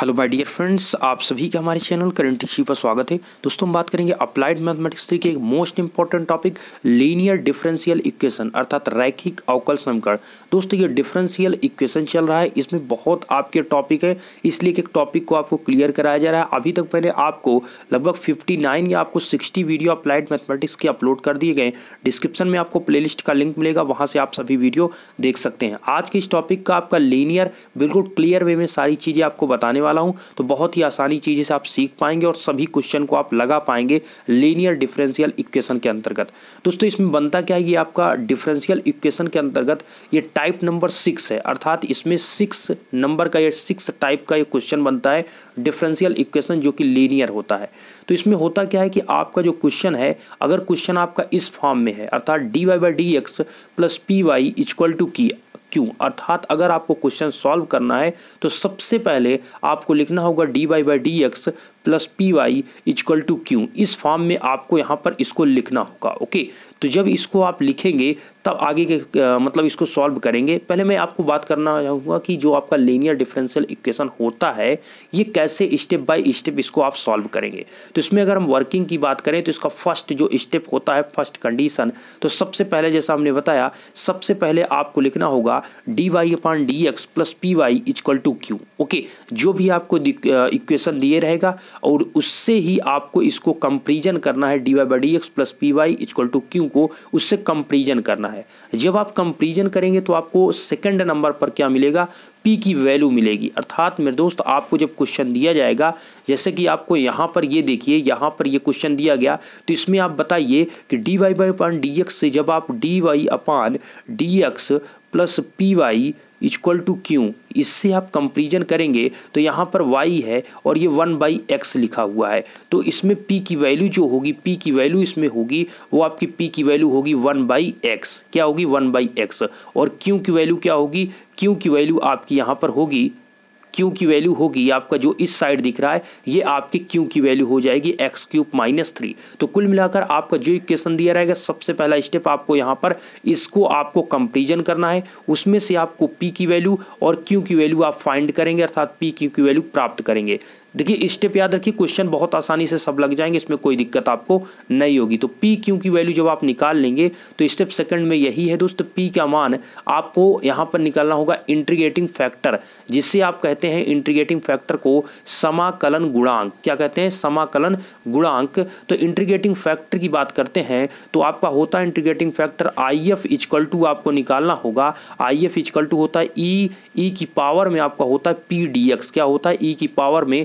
hello my dear friends आप सभी का हमारे चैनल करंट इश्यू पर स्वागत है दोस्तों हम बात करेंगे अप्लाइड मैथमेटिक्स थ्री के एक most important topic linear differential equation अर्थात रैखिक अवकल समीकरण दोस्तों ये डिफरेंशियल इक्वेशन चल रहा है इसमें बहुत आपके टॉपिक है इसलिए एक टॉपिक को आपको क्लियर कराया जा रहा है अभी तक पहले आपको लगभग फिफ्टी या आपको सिक्सटी वीडियो अप्लाइड मैथमेटिक्स के अपलोड कर दिए गए डिस्क्रिप्शन में आपको प्ले का लिंक मिलेगा वहाँ से आप सभी वीडियो देख सकते हैं आज के इस टॉपिक का आपका लीनियर बिल्कुल क्लियर वे में सारी चीज़ें आपको बताने वाला हूँ तो बहुत ही आसानी चीज़ इसे आप सीख पाएंगे और सभी क्वेश्चन को आप लगा पाएंगे लीनियर डिफरेंशियल इक्वेशन के अंतर्गत दोस्तों इसमें बनता क्या है ये आपका डिफरेंशियल इक्वेशन के अंतर्गत ये टाइप नंबर सिक्स है अर्थात इसमें सिक्स नंबर का ये सिक्स टाइप का ये क्वेश्चन बनता है डिफरेंशियल इक्वेशन जो कि लीनियर होता है तो इसमें होता क्या है कि आपका जो क्वेश्चन है अगर क्वेश्चन आपका इस फॉर्म में है अर्थात D Y by D x plus P Y equal to की क्यू अर्थात अगर आपको क्वेश्चन सॉल्व करना है तो सबसे पहले आपको लिखना होगा D Y by D x plus P Y equal to Q इस फॉर्म में आपको यहाँ पर इसको लिखना होगा ओके तो जब इसको आप लिखेंगे तब आगे के आ, मतलब इसको सॉल्व करेंगे पहले मैं आपको बात करना चाहूँगा कि जो आपका लेनियर डिफरेंशियल इक्वेशन होता है ये कैसे स्टेप बाय स्टेप इसको आप सॉल्व करेंगे तो इसमें अगर हम वर्किंग की बात करें तो इसका फर्स्ट जो स्टेप होता है फर्स्ट कंडीशन तो सबसे पहले जैसा हमने बताया सबसे पहले आपको लिखना होगा D Y upon D x plus P Y equal to Q okay जो भी आपको इक्वेशन दिए रहेगा और उससे ही आपको इसको कंपेरिजन करना है D Y by D x plus P Y equal to Q को उससे कंपेरिजन करना है जब आप कंपेरिजन करेंगे तो आपको सेकेंड नंबर पर क्या मिलेगा पी की वैल्यू मिलेगी अर्थात मेरे दोस्त आपको जब क्वेश्चन दिया जाएगा जैसे कि आपको यहाँ पर ये देखिए यहाँ पर ये क्वेश्चन दिया गया तो इसमें आप बताइए कि D Y by upon D X से जब आप D Y upon D x plus P Y equal to Q इससे आप कंपेरिजन करेंगे तो यहाँ पर वाई है और ये वन बाई एक्स लिखा हुआ है तो इसमें पी की वैल्यू जो होगी पी की वैल्यू इसमें होगी वो आपकी पी की वैल्यू होगी वन बाई एक्स क्या होगी वन बाई एक्स और क्यू की वैल्यू क्या होगी क्यू की वैल्यू आपकी यहाँ पर होगी क्यू की वैल्यू होगी आपका जो इस साइड दिख रहा है ये आपके क्यू की वैल्यू हो जाएगी एक्स क्यूब माइनस थ्री तो कुल मिलाकर आपका जो इक्वेशन दिया रहेगा सबसे पहला स्टेप आपको यहाँ पर इसको आपको कंपेरिजन करना है उसमें से आपको पी की वैल्यू और क्यू की वैल्यू आप फाइंड करेंगे अर्थात पी क्यू की वैल्यू प्राप्त करेंगे देखिए स्टेप याद रखिए क्वेश्चन बहुत आसानी से सब लग जाएंगे इसमें कोई दिक्कत आपको नहीं होगी तो पी क्यू की वैल्यू जब आप निकाल लेंगे तो स्टेप सेकंड में यही है दोस्तों पी का मान आपको यहाँ पर निकालना होगा इंट्रीगेटिंग फैक्टर जिससे आप कहते हैं इंट्रीगेटिंग फैक्टर को समाकलन गुणांक क्या कहते हैं समाकलन गुणांक तो इंट्रीगेटिंग फैक्टर की बात करते हैं तो आपका होता है integrating factor I F is equal to आपको निकालना होगा आई एफ इजकल टू होता है ई e, ई e की पावर में आपका होता है पी डी एक्स क्या होता है ई e की पावर में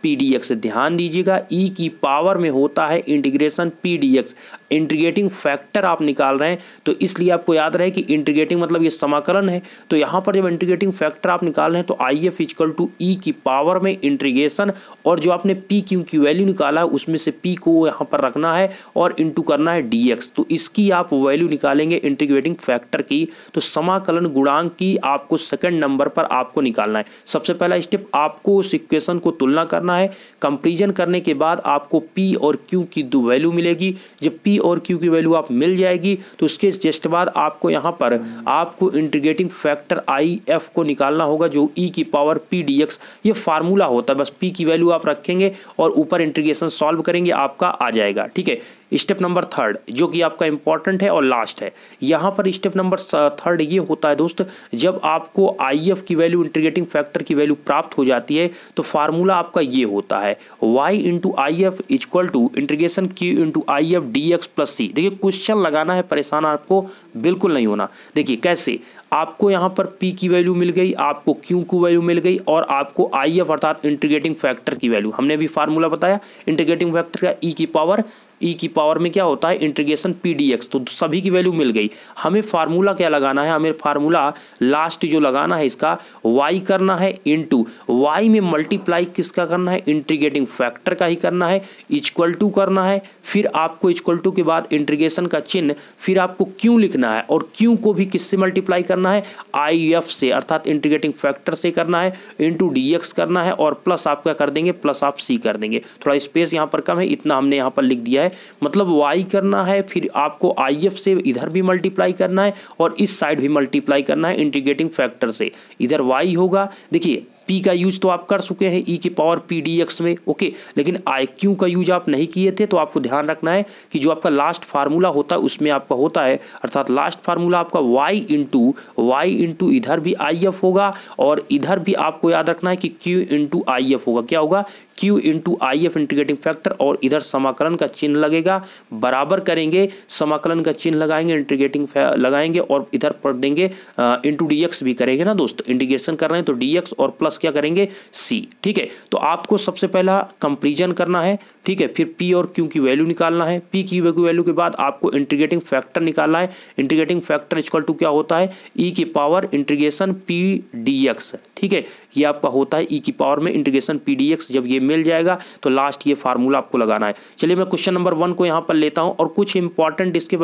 पीडीएक्स ध्यान दीजिएगा ई e की पावर में होता है इंटीग्रेशन पीडीएक्स इंटीग्रेटिंग फैक्टर आप निकाल रहे हैं तो इसलिए आपको याद रहे कि इंटीग्रेटिंग मतलब ये समाकलन है तो यहाँ पर जब इंटीग्रेटिंग फैक्टर आप निकाल रहे हैं तो I F is equal to e की पावर में इंटीग्रेशन और जो आपने पी क्यू की वैल्यू निकाला है उसमें से पी को यहाँ पर रखना है और इंटू करना है डी एक्स तो इसकी आप वैल्यू निकालेंगे इंटीग्रेटिंग फैक्टर की तो समाकलन गुणांक की आपको सेकेंड नंबर पर आपको निकालना है सबसे पहला स्टेप आपको उस इक्वेशन को तुलना करना करना है कंपेरिजन करने के बाद आपको पी और क्यू की दो वैल्यू मिलेगी जब पी और क्यू की वैल्यू आप मिल जाएगी तो उसके जस्ट बाद आपको यहाँ पर आपको इंटीग्रेटिंग फैक्टर आई एफ को निकालना होगा जो ई e की पावर पी डी एक्स ये फार्मूला होता है बस पी की वैल्यू आप रखेंगे और ऊपर इंटीग्रेशन सॉल्व करेंगे आपका आ जाएगा ठीक है स्टेप नंबर थर्ड जो कि आपका इंपॉर्टेंट है और लास्ट है यहाँ पर स्टेप नंबर थर्ड ये होता है दोस्त जब आपको आई की वैल्यू इंटीग्रेटिंग फैक्टर की वैल्यू प्राप्त हो जाती है तो फार्मूला आपका ये होता है Y into I F equal to integration q into I F d x plus c देखिए क्वेश्चन लगाना है परेशान आपको बिल्कुल नहीं होना देखिए कैसे आपको यहाँ पर P की वैल्यू मिल गई आपको Q की वैल्यू मिल गई और आपको आई एफ अर्थात इंटीग्रेटिंग फैक्टर की वैल्यू हमने भी फार्मूला बताया इंटीग्रेटिंग फैक्टर का ई e की पावर ई e की पावर में क्या होता है इंटीग्रेशन पी डी एक्स तो सभी की वैल्यू मिल गई हमें फार्मूला क्या लगाना है हमें फार्मूला लास्ट जो लगाना है इसका वाई करना है इंटू वाई में मल्टीप्लाई किसका करना है इंट्रीगेटिंग फैक्टर का ही करना है इक्वल टू करना है फिर आपको इक्वल टू के बाद इंटीग्रेशन का चिन्ह फिर आपको क्यों लिखना है और क्यों को भी किससे मल्टीप्लाई करना है आई एफ से अर्थात इंट्रीगेटिंग फैक्टर से करना है इंटू डी एक्स करना है और प्लस आपका कर देंगे प्लस आप सी कर देंगे थोड़ा स्पेस यहाँ पर कम है इतना हमने यहाँ पर लिख दिया है मतलब वाई करना है फिर आपको आई एफ से इधर भी मल्टीप्लाई करना है और इस साइड भी मल्टीप्लाई करना है इंटीग्रेटिंग फैक्टर से इधर वाई होगा देखिए पी का यूज तो आप कर चुके हैं ई के पावर पी डी एक्स में ओके लेकिन आई क्यू का यूज आप नहीं किए थे तो आपको ध्यान रखना है कि जो आपका लास्ट फार्मूला होता है उसमें आपका होता है अर्थात लास्ट फार्मूला आपका वाई इंटू वाई इंटू इधर भी आई एफ होगा और इधर भी आपको याद रखना है कि क्यू इंटू आई एफ होगा क्या होगा q into I F integrating factor और इधर समाकलन का चिन्ह लगेगा बराबर करेंगे समाकलन का चिन्ह लगाएंगे इंटीग्रेटिंग लगाएंगे और इधर पर देंगे इंटू डी एक्स भी करेंगे ना दोस्तों इंटीग्रेशन कर रहे हैं तो डी एक्स और प्लस क्या करेंगे सी ठीक है तो आपको सबसे पहला कंपेरिजन करना है ठीक है फिर पी और क्यू की वैल्यू निकालना है पी की वैल्यू के बाद आपको इंटीग्रेटिंग फैक्टर निकालना है इंटीग्रेटिंग फैक्टर इक्वल टू क्या होता है ई e की power integration p d x ठीक है ये आपका होता है ई e की पावर में इंटीग्रेशन पी डी एक्स जब ये मिल जाएगा तो लास्ट ये फार्मूला आपको लगाना है चलिए मैं क्वेश्चन नंबर वन को यहाँ पर लेता हूँ और कुछ इंपॉर्टेंट इसके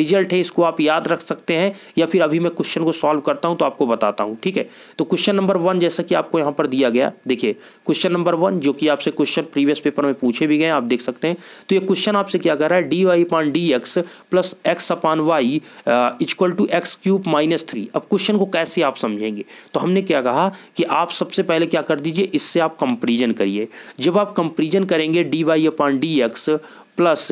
रिजल्ट है इसको आप याद रख सकते हैं या फिर अभी मैं क्वेश्चन को सॉल्व करता हूँ तो आपको बताता हूँ ठीक है तो क्वेश्चन नंबर वन जैसा कि आपको यहाँ पर दिया गया देखिए क्वेश्चन नंबर वन जो कि आपसे क्वेश्चन प्रीवियस पेपर में पूछे भी गए आप देख सकते हैं तो ये क्वेश्चन आपसे क्या कर रहा है D Y upon D x plus x upon y equal to x cube minus three अब क्वेश्चन को कैसे आप समझेंगे तो हमने क्या कहा कि आप सबसे पहले क्या कर दीजिए इससे आप कंपेरिजन करिए जब आप कंपेरिजन करेंगे d Y upon D x plus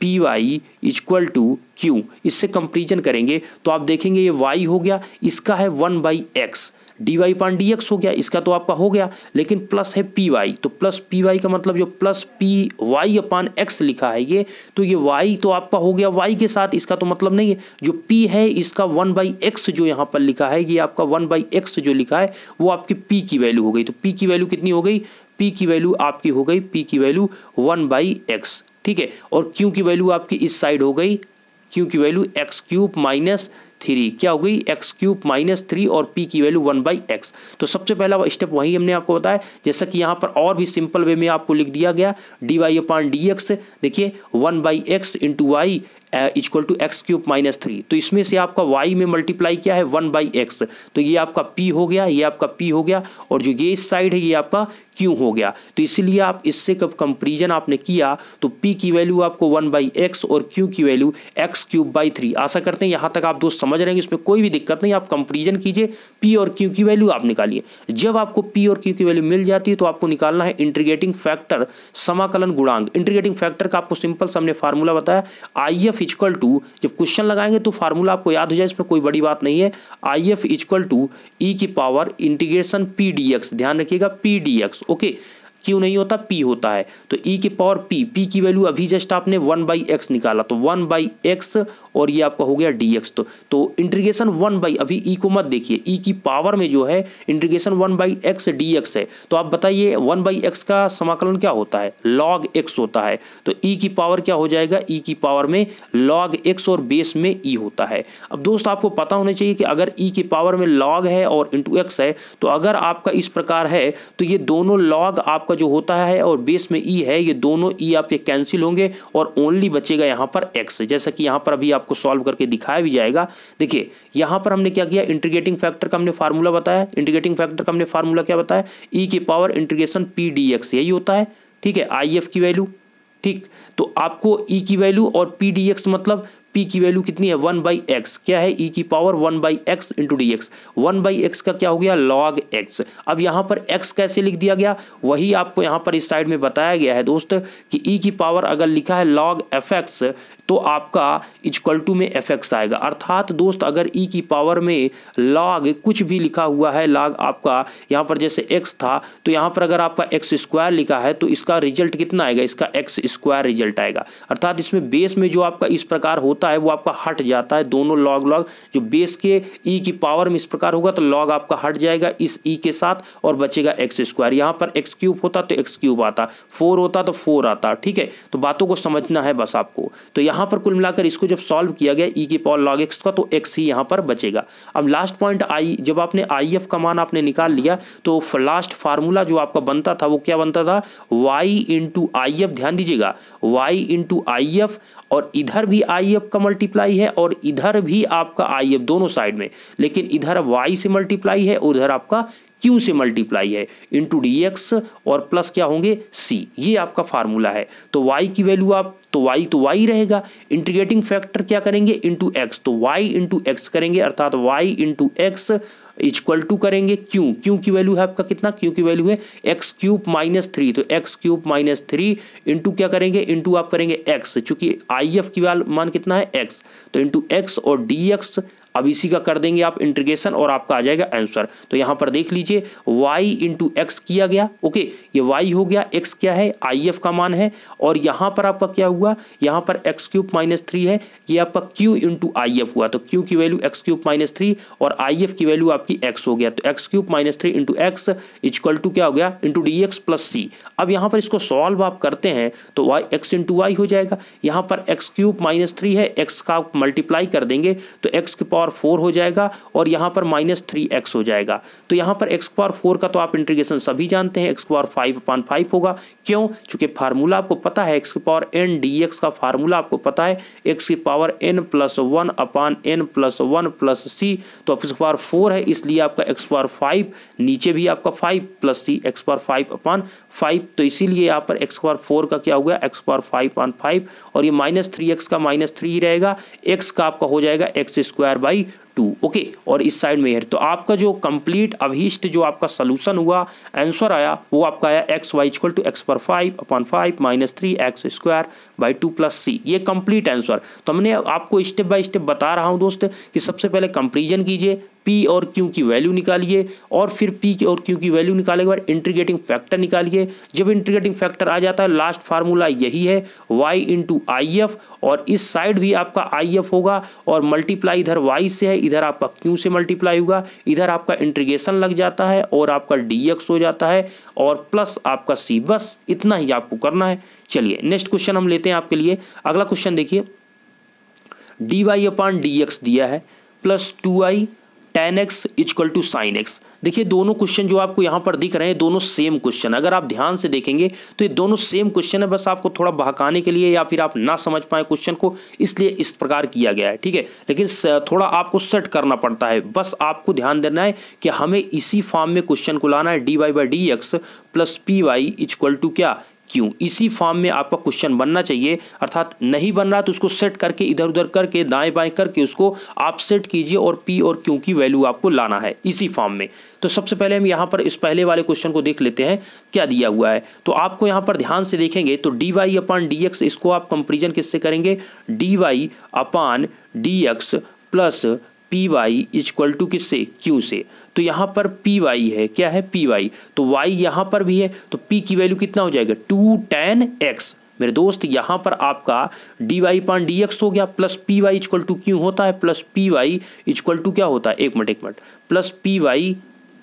P Y equal to Q इससे कंपेरिजन करेंगे तो आप देखेंगे ये वाई हो गया इसका है one by x d Y upon D x हो गया इसका तो आपका हो गया लेकिन प्लस है पी वाई तो प्लस पी वाई का मतलब जो plus P y upon x लिखा है ये तो ये वाई तो आपका हो गया वाई के साथ इसका तो मतलब नहीं है जो पी है इसका वन बाई एक्स जो यहाँ पर लिखा है ये आपका वन बाई एक्स जो लिखा है वो आपकी पी की वैल्यू हो गई तो पी की वैल्यू कितनी हो गई पी की वैल्यू आपकी हो गई पी की वैल्यू वन बाई एक्स ठीक है और क्यू की वैल्यू आपकी इस साइड हो गई क्यू की value x cube minus three क्या हो गई एक्स क्यूब माइनस थ्री और पी की वैल्यू वन बाई एक्स तो सबसे पहला स्टेप वही हमने आपको बताया जैसा कि यहाँ पर और भी सिंपल वे में आपको लिख दिया गया d Y upon D x देखिए one by x into y equal to x cube minus three तो इसमें से आपका वाई में मल्टीप्लाई क्या है वन बाई एक्स तो ये आपका पी हो गया ये आपका पी हो गया और जो ये इस साइड है ये आपका क्यू हो गया तो इसलिए आप इससे कब कंपेरिजन आपने किया तो पी की वैल्यू आपको वन बाई एक्स और क्यू की value x cube by three आशा करते हैं यहाँ तक आप दोस्त समझ रहे हैं इसमें कोई भी दिक्कत नहीं आप कंपेरिजन कीजिए पी और क्यू की वैल्यू आप निकालिए जब आपको पी और क्यू की वैल्यू मिल जाती है तो आपको निकालना है इंटीग्रेटिंग फैक्टर समाकलन गुणांग इंटीग्रेटिंग फैक्टर का आपको सिंपल सामने फार्मूला बताया I F F equal to जब क्वेश्चन लगाएंगे तो फार्मूला आपको याद हो जाए इसमें कोई बड़ी बात नहीं है I F equal to e की power integration p d x ध्यान रखिएगा पी डी एक्स ओके क्यों नहीं होता पी होता है तो ई e की पावर पी पी की वैल्यू अभी जस्ट आपने वन बाई एक्स निकाला तो वन बाई एक्स और ये आपका हो गया डी एक्स तो तो इंट्रीगेशन वन बाई अभी ई e को मत देखिए ई e की पावर में जो है integration one by x d x है तो आप बताइए वन बाई एक्स का समाकलन क्या होता है लॉग एक्स होता है तो ई की पावर क्या हो जाएगा ई की पावर में लॉग एक्स और बेस में ई होता है अब दोस्त आपको पता होना चाहिए कि अगर ई की पावर में लॉग है और इंटू एक्स है तो अगर आपका इस प्रकार है तो ये दोनों लॉग आपका आपका जो होता है और बेस में ई e है ये दोनों ई e आपके कैंसिल होंगे और ओनली बचेगा यहाँ पर एक्स जैसा कि यहाँ पर अभी आपको सॉल्व करके दिखाया भी जाएगा देखिए यहाँ पर हमने क्या किया इंटीग्रेटिंग फैक्टर का हमने फार्मूला बताया इंटीग्रेटिंग फैक्टर का हमने फार्मूला क्या बताया ई e के power integration p d x यही होता है ठीक है आई एफ की वैल्यू ठीक तो आपको ई e की वैल्यू और पी डी एक्स मतलब पी की वैल्यू कितनी है वन बाई एक्स क्या है ई e की power one by x into D x one by x का क्या हो गया लॉग एक्स अब यहाँ पर एक्स कैसे लिख दिया गया वही आपको यहाँ पर इस साइड में बताया गया है दोस्त कि ई e की पावर अगर लिखा है लॉग एफ एक्स तो आपका इजक्ल टू में एफ आएगा अर्थात दोस्त अगर ई e की पावर में लॉग कुछ भी लिखा हुआ है लॉग आपका यहाँ पर जैसे एक्स था तो यहाँ पर अगर आपका एक्स स्क्वायर लिखा है तो इसका रिजल्ट कितना आएगा इसका एक्स स्क्वायर रिजल्ट आएगा अर्थात इसमें बेस में जो आपका इस प्रकार होता है वो आपका हट जाता है दोनों लॉग लॉग जो बेस के ई e की पावर में इस प्रकार होगा तो लॉग आपका हट जाएगा इस ई e के साथ और बचेगा एक्स स्क्वायर यहाँ पर एक्स क्यूब होता तो एक्स क्यूब आता फोर होता तो फोर आता ठीक है तो बातों को समझना है बस आपको तो यहाँ यहाँ पर कुल मिलाकर इसको जब सॉल्व किया गया ई के पॉल लॉग एक्स का तो एक्स ही यहाँ पर बचेगा अब लास्ट पॉइंट आई जब आपने आई एफ का मान आपने निकाल लिया तो लास्ट फार्मूला जो आपका बनता था वो क्या बनता था वाई इंटू आई एफ ध्यान दीजिएगा वाई इंटू आई एफ और इधर भी आई एफ का मल्टीप्लाई है और इधर भी आपका आई एफ दोनों साइड में लेकिन इधर वाई से मल्टीप्लाई है और इधर आपका Q से मल्टीप्लाई है इंटू डी एक्स और प्लस क्या होंगे C ये आपका फार्मूला है तो Y की वैल्यू आप तो वाई तो वाई रहेगा इंटीग्रेटिंग फैक्टर क्या करेंगे इंटू एक्स तो वाई इंटू एक्स करेंगे अर्थात y into x equal to करेंगे क्यों क्यू की वैल्यू है आपका कितना क्यों की वैल्यू है एक्स क्यूब माइनस थ्री तो x cube minus three into क्या करेंगे इंटू आप करेंगे एक्स चूंकि आई एफ की मान कितना है एक्स तो इंटू एक्स और डी एक्स अब इसी का कर देंगे आप इंटीग्रेशन और आपका आ जाएगा आंसर तो यहां पर देख लीजिए वाई इंटू एक्स किया गया ओके ये y हो गया एक्स क्या है आई एफ का मान है और यहां पर आपका क्या हुआ यहां पर एक्स क्यूब माइनस थ्री है ये आपका q इंटू आई एफ हुआ तो क्यू की value x cube minus three और आई एफ की वैल्यू आपकी एक्स हो गया तो x cube minus three into x equal to क्या हो गया into D x plus c अब यहां पर इसको सॉल्व आप करते हैं तो वाई एक्स इंटू वाई हो जाएगा यहां पर एक्स क्यूब माइनस थ्री है एक्स का मल्टीप्लाई कर देंगे तो एक्स के पावर फोर हो जाएगा और यहाँ पर माइनस थ्री एक्स हो जाएगा तो यहाँ पर एक्स पावर फोर का तो आप इंटीग्रेशन सभी जानते हैं x power five upon five होगा क्यों चूंकि फार्मूला आपको पता है एक्स की पावर एन डी एक्स का फार्मूला आपको पता है एक्स की power n plus one upon n plus one plus c तो एक्स पावर फोर है इसलिए आपका एक्स पावर फाइव नीचे भी आपका five plus c x power five upon five तो इसीलिए यहाँ पर एक्स पावर फोर का क्या हो गया x power five upon five और ये माइनस थ्री एक्स का माइनस थ्री रहेगा एक्स का आपका हो जाएगा x square way two okay और इस साइड में एयर तो आपका जो कंप्लीट अभीष्ट जो आपका सोल्यूशन हुआ आंसर आया वो आपका आया x y equal to x पर five upon five minus three x square by two plus c ये कंप्लीट आंसर तो हमने आपको स्टेप बाय स्टेप बता रहा हूँ दोस्त कि सबसे पहले कंपेरिजन कीजिए पी और क्यू की वैल्यू निकालिए और फिर पी की और क्यू की वैल्यू निकालने के बाद इंट्रीग्रेटिंग फैक्टर निकालिए जब इंट्रीग्रेटिंग फैक्टर आ जाता है लास्ट फार्मूला यही है वाई इंटू आई एफ और इस साइड भी आपका आई एफ होगा और मल्टीप्लाई इधर वाई से है इधर आपका क्यू से मल्टीप्लाई होगा इधर आपका इंट्रीगेशन लग जाता है और आपका डी हो जाता है और प्लस आपका सी बस इतना ही आपको करना है चलिए नेक्स्ट क्वेश्चन हम लेते हैं आपके लिए अगला क्वेश्चन देखिए d Y upon D x दिया है plus two I tan x equal to sine x देखिए दोनों क्वेश्चन जो आपको यहाँ पर दिख रहे हैं दोनों सेम क्वेश्चन अगर आप ध्यान से देखेंगे तो ये दोनों सेम क्वेश्चन है बस आपको थोड़ा बहकाने के लिए या फिर आप ना समझ पाए क्वेश्चन को इसलिए इस प्रकार किया गया है ठीक है लेकिन थोड़ा आपको सेट करना पड़ता है बस आपको ध्यान देना है कि हमें इसी फॉर्म में क्वेश्चन को लाना है D Y by D x plus P Y equal to क्या क्यों इसी फॉर्म में आपका क्वेश्चन बनना चाहिए अर्थात नहीं बन रहा तो उसको सेट करके इधर उधर करके दाएं बाएं करके उसको आप सेट कीजिए और पी और क्यों की वैल्यू आपको लाना है इसी फॉर्म में तो सबसे पहले हम यहाँ पर इस पहले वाले क्वेश्चन को देख लेते हैं क्या दिया हुआ है तो आपको यहाँ पर ध्यान से देखेंगे तो d Y upon D x इसको आप कंपेरिजन किससे करेंगे d Y upon D x plus P Y equal to किससे क्यू से तो यहाँ पर पी वाई है क्या है पी वाई तो वाई यहाँ पर भी है तो पी की वैल्यू कितना हो जाएगा टू टेन एक्स मेरे दोस्त यहाँ पर आपका d y upon d x हो गया plus P Y equal to q होता है plus P Y equal to क्या होता है एक मिनट एक minute plus P Y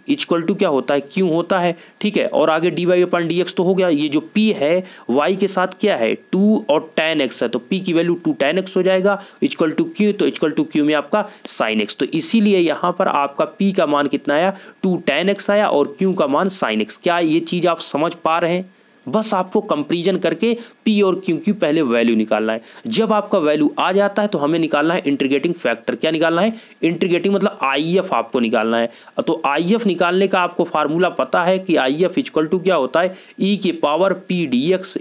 equal to क्या होता है क्यों होता है ठीक है और आगे डी वाई अपन डी तो हो गया ये जो पी है वाई के साथ क्या है टू और टेन एक्स है तो पी की वैल्यू टू टेन एक्स हो जाएगा इक्वल टू क्यू तो इक्वल टू क्यू में आपका साइन एक्स तो इसीलिए यहाँ पर आपका पी का मान कितना आया टू टेन एक्स आया और क्यू का मान साइन एक्स क्या ये चीज़ आप समझ पा रहे हैं बस आपको कंपेरिजन करके पी और क्यू की पहले वैल्यू निकालना है जब आपका वैल्यू आ जाता है तो हमें निकालना है इंटीग्रेटिंग फैक्टर क्या निकालना है इंटीग्रेटिंग मतलब आई एफ आपको निकालना है तो आई एफ निकालने का आपको फार्मूला पता है कि आई एफ इक्वल टू क्या होता है ई e के पावर पी डी एक्स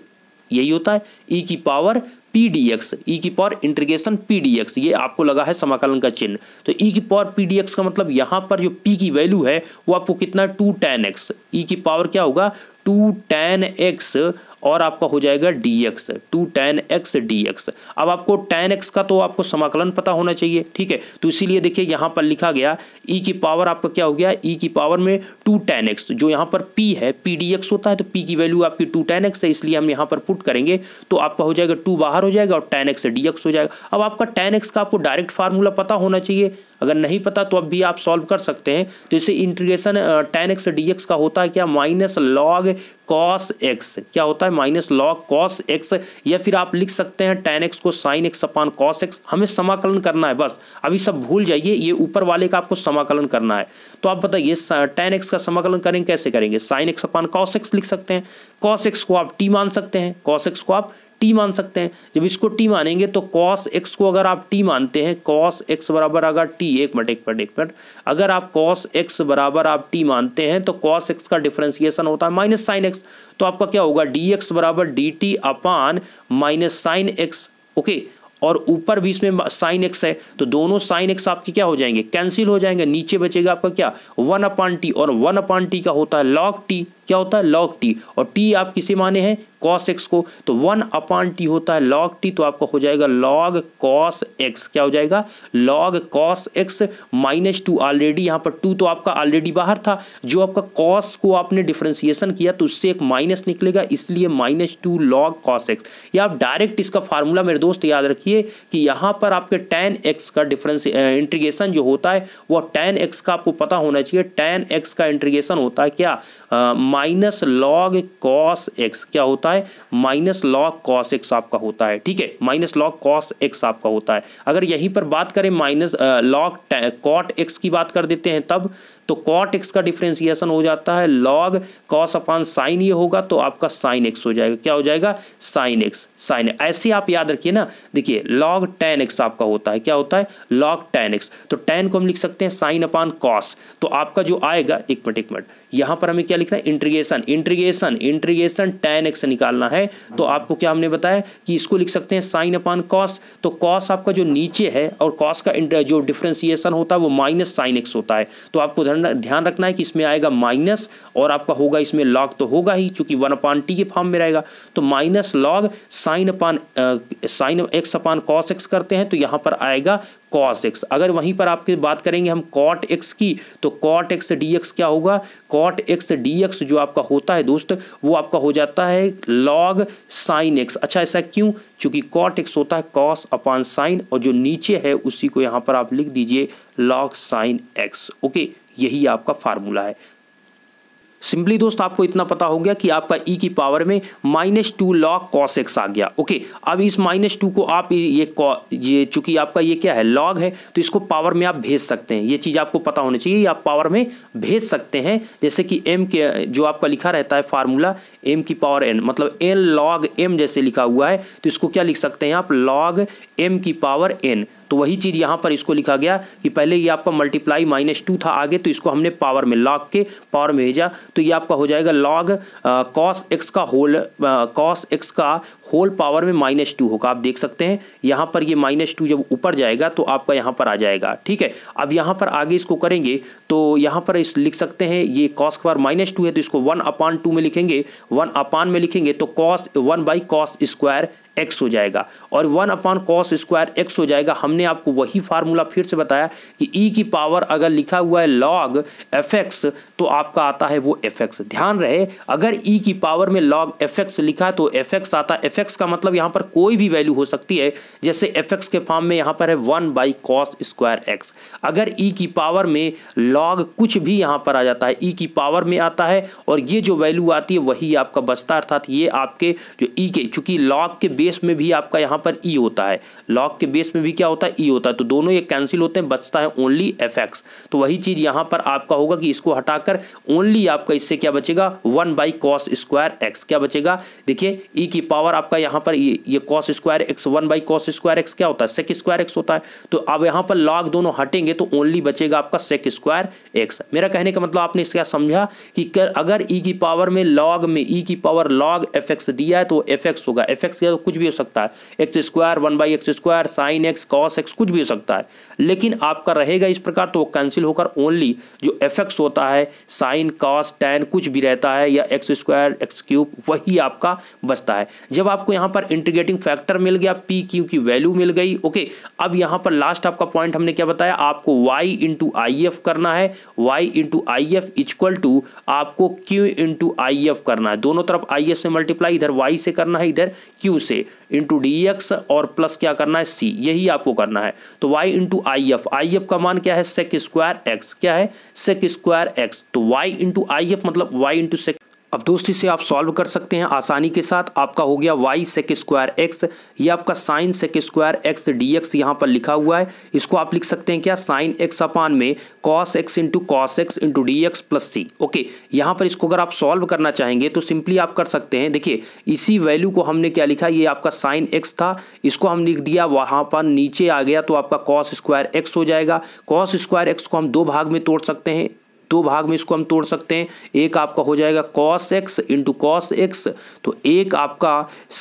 यही होता है ई e की power p d x e की power integration p d x ये आपको लगा है समाकलन का चिन्ह तो ई e की पावर पी डी एक्स का मतलब यहाँ पर जो पी की वैल्यू है वो आपको कितना टू टेन एक्स ई की पावर क्या होगा टू टेन एक्स और आपका हो जाएगा d x two tan x d x अब आपको टेन एक्स का तो आपको समाकलन पता होना चाहिए ठीक है तो इसीलिए देखिए यहाँ पर लिखा गया ई e की पावर आपका क्या हो गया ई e की पावर में टू टेन एक्स जो यहाँ पर पी है पी डी एक्स होता है तो पी की वैल्यू आपकी टू टेन एक्स है इसलिए हम यहाँ पर पुट करेंगे तो आपका हो जाएगा टू बाहर हो जाएगा और टेन एक्स डी एक्स हो जाएगा अब आपका टेन एक्स का आपको डायरेक्ट फार्मूला पता होना चाहिए अगर नहीं पता तो अब भी आप सॉल्व कर सकते हैं जैसे integration tan x d x का होता है क्या माइनस लॉग कॉस एक्स क्या होता है माइनस लॉग कॉस एक्स या फिर आप लिख सकते हैं टेन एक्स को sine x upon cos x हमें समाकलन करना है बस अभी सब भूल जाइए ये ऊपर वाले का आपको समाकलन करना है तो आप बताइए टेन एक्स का समाकलन करेंगे कैसे करेंगे sine x upon cos x लिख सकते हैं कॉस एक्स को आप टी मान सकते हैं कॉस एक्स को आप टी मान सकते हैं जब इसको टी मानेंगे तो कॉस एक्स को अगर आप टी मानते हैं कॉस एक्स बराबर अगर टी एक मिनट एक मिनट एक मिनट अगर आप कॉस एक्स बराबर आप टी मानते हैं तो कॉस एक्स का डिफ्रेंसिएशन होता है माइनस साइन एक्स तो आपका क्या होगा डी एक्स बराबर d t upon minus sine x okay और ऊपर भी इसमें साइन एक्स है तो दोनों साइन एक्स आपके क्या हो जाएंगे कैंसिल हो जाएंगे नीचे बचेगा आपका क्या वन अपान टी और वन अपान टी का होता है लॉग टी क्या होता है लॉग टी और टी आप किसे माने हैं कॉस एक्स को तो वन अपॉन टी होता है लॉग टी तो आपका हो जाएगा लॉग कॉस एक्स क्या हो जाएगा log cos x minus two already यहाँ पर टू तो आपका ऑलरेडी बाहर था जो आपका कॉस को आपने डिफ्रेंसिएशन किया तो उससे एक माइनस निकलेगा इसलिए minus two log cos x या आप डायरेक्ट इसका फार्मूला मेरे दोस्त याद रखिए कि यहाँ पर आपके टेन एक्स का डिफरेंस इंट्रीगेशन जो होता है वह टेन एक्स का आपको पता होना चाहिए टेन एक्स का इंट्रीगेशन होता है क्या माइनस लॉग कॉस एक्स क्या होता है होता है माइनस लॉग कॉस एक्स आपका होता है ठीक है माइनस लॉग कॉस एक्स आपका होता है अगर यहीं पर बात करें माइनस लॉग कॉट एक्स की बात कर देते हैं तब तो कॉट एक्स का डिफ्रेंसिएशन हो जाता है लॉग कॉस अपॉन साइन ये होगा तो आपका साइन एक्स हो जाएगा क्या हो जाएगा साइन एक्स साइन ऐसे आप याद रखिए ना देखिए लॉग टेन एक्स आपका होता है क्या होता है लॉग टेन एक्स तो टेन को हम लिख सकते हैं साइन अपॉन कॉस तो आपका जो आएगा एक मिनट एक मिनट यहाँ पर हमें क्या लिखना है integration integration integration tan x निकालना है तो आपको क्या हमने बताया कि इसको लिख सकते हैं साइन अपान कॉस तो कॉस आपका जो नीचे है और कॉस का जो डिफ्रेंसिएशन होता है वो माइनस साइन एक्स होता है तो आपको ध्यान रखना है कि इसमें आएगा माइनस और आपका होगा इसमें लॉग तो होगा ही चूंकि वन अपान टी के फॉर्म में रहेगा तो minus log sine upon sine x upon cos x करते हैं तो यहाँ पर आएगा कॉस एक्स अगर वहीं पर आपकी बात करेंगे हम कॉट एक्स की तो कॉट एक्स डी एक्स क्या होगा कॉट एक्स डी एक्स जो आपका होता है दोस्त वो आपका हो जाता है लॉग साइन एक्स अच्छा ऐसा क्यों चूंकि कॉट एक्स होता है कॉस अपान साइन और जो नीचे है उसी को यहाँ पर आप लिख दीजिए लॉग साइन एक्स ओके यही आपका फार्मूला है सिंपली दोस्त आपको इतना पता हो गया कि आपका e की पावर में minus two log cos x आ गया ओके अब इस माइनस टू को आप ये ये चूंकि आपका ये क्या है लॉग है तो इसको पावर में आप भेज सकते हैं ये चीज़ आपको पता होनी चाहिए आप पावर में भेज सकते हैं जैसे कि m के जो आपका लिखा रहता है फार्मूला m की पावर n मतलब एन लॉग एम जैसे लिखा हुआ है तो इसको क्या लिख सकते हैं आप लॉग एम की पावर एन तो वही चीज़ यहाँ पर इसको लिखा गया कि पहले ये आपका मल्टीप्लाई माइनस टू था आगे तो इसको हमने पावर में लॉग के पावर में भेजा तो ये आपका हो जाएगा लॉग कॉस एक्स का होल कॉस एक्स का होल पावर में माइनस टू होगा आप देख सकते हैं यहाँ पर ये माइनस टू जब ऊपर जाएगा तो आपका यहाँ पर आ जाएगा ठीक है अब यहाँ पर आगे इसको करेंगे तो यहाँ पर इस लिख सकते हैं ये कॉस पावर माइनस टू है तो इसको वन अपान टू में लिखेंगे वन अपान में लिखेंगे तो cos one by cos square x हो जाएगा और one upon cos square x हो जाएगा हमने आपको वही फार्मूला फिर से बताया कि ई e की पावर अगर लिखा हुआ है लॉग एफ एक्स तो आपका आता है वो एफ एक्स ध्यान रहे अगर ई e की पावर में लॉग एफ एक्स लिखा तो एफ एक्स आता है एफ एक्स का मतलब यहाँ पर कोई भी वैल्यू हो सकती है जैसे एफ एक्स के फॉर्म में यहाँ पर है one by cos square x अगर ई e की पावर में लॉग कुछ भी यहाँ पर आ जाता है ई e की पावर में आता है और ये जो वैल्यू आती है वही आपका बचता अर्थात ये आपके जो ई e के चूंकि लॉग के बेस में भी आपका यहाँ पर ई e होता है लॉग के बेस में भी क्या होता है ई e होता है तो दोनों ये कैंसिल होते हैं बचता है ओनली एफ एक्स तो वही चीज़ यहाँ पर आपका होगा कि इसको हटाकर ओनली आपका इससे क्या बचेगा one by cos square x क्या बचेगा देखिए ई e की पावर आपका यहाँ पर ये cos square x one by cos square x क्या होता है सेक स्क्वायर एक्स होता है तो अब यहाँ पर लॉग दोनों हटेंगे तो ओनली बचेगा आपका सेक स्क्वायर एक्स मेरा कहने का मतलब आपने इसका समझा कि अगर ई की पावर में लॉग में ई की पावर लॉग एफ एक्स दिया है तो एफ एक्स होगा एफ एक्स कुछ कुछ भी हो सकता है x square one by x square sine x cos x कुछ भी हो सकता है लेकिन आपका रहेगा इस प्रकार तो वो कैंसिल होकर ओनली जो एफ एक्स होता है साइन कॉस टेन कुछ भी रहता है या एक्स स्क्वायर एक्स क्यूब वही आपका बचता है जब आपको यहाँ पर इंटीग्रेटिंग फैक्टर मिल गया पी क्यू की वैल्यू मिल गई ओके अब यहाँ पर लास्ट आपका पॉइंट हमने क्या बताया आपको वाई इंटू आई एफ करना है Y into I F equal to आपको क्यू इंटू आई एफ करना है दोनों तरफ आई एफ से मल्टीप्लाई इधर वाई से करना है इधर क्यू से इंटू डी एक्स और प्लस क्या करना है सी यही आपको करना है तो y into I F I F का मान क्या है सेक स्क्वायर एक्स क्या है सेक स्क्वायर एक्स तो वाई इंटू आई एफ मतलब वाई इंटू सेक अब दोस्त इसे आप सॉल्व कर सकते हैं आसानी के साथ आपका हो गया वाई सेक स्क्वायर एक्स ये आपका sine sec square x d x यहाँ पर लिखा हुआ है इसको आप लिख सकते हैं क्या साइन एक्स अपान में cos x into cos x into D x plus c okay यहाँ पर इसको अगर आप सॉल्व करना चाहेंगे तो सिंपली आप कर सकते हैं देखिए इसी वैल्यू को हमने क्या लिखा ये आपका साइन एक्स था इसको हम लिख दिया वहाँ पर नीचे आ गया तो आपका कॉस स्क्वायर एक्स हो जाएगा कॉस स्क्वायर एक्स को हम दो भाग में तोड़ सकते हैं दो भाग में इसको हम तोड़ सकते हैं एक आपका हो जाएगा cos x into cos x तो एक आपका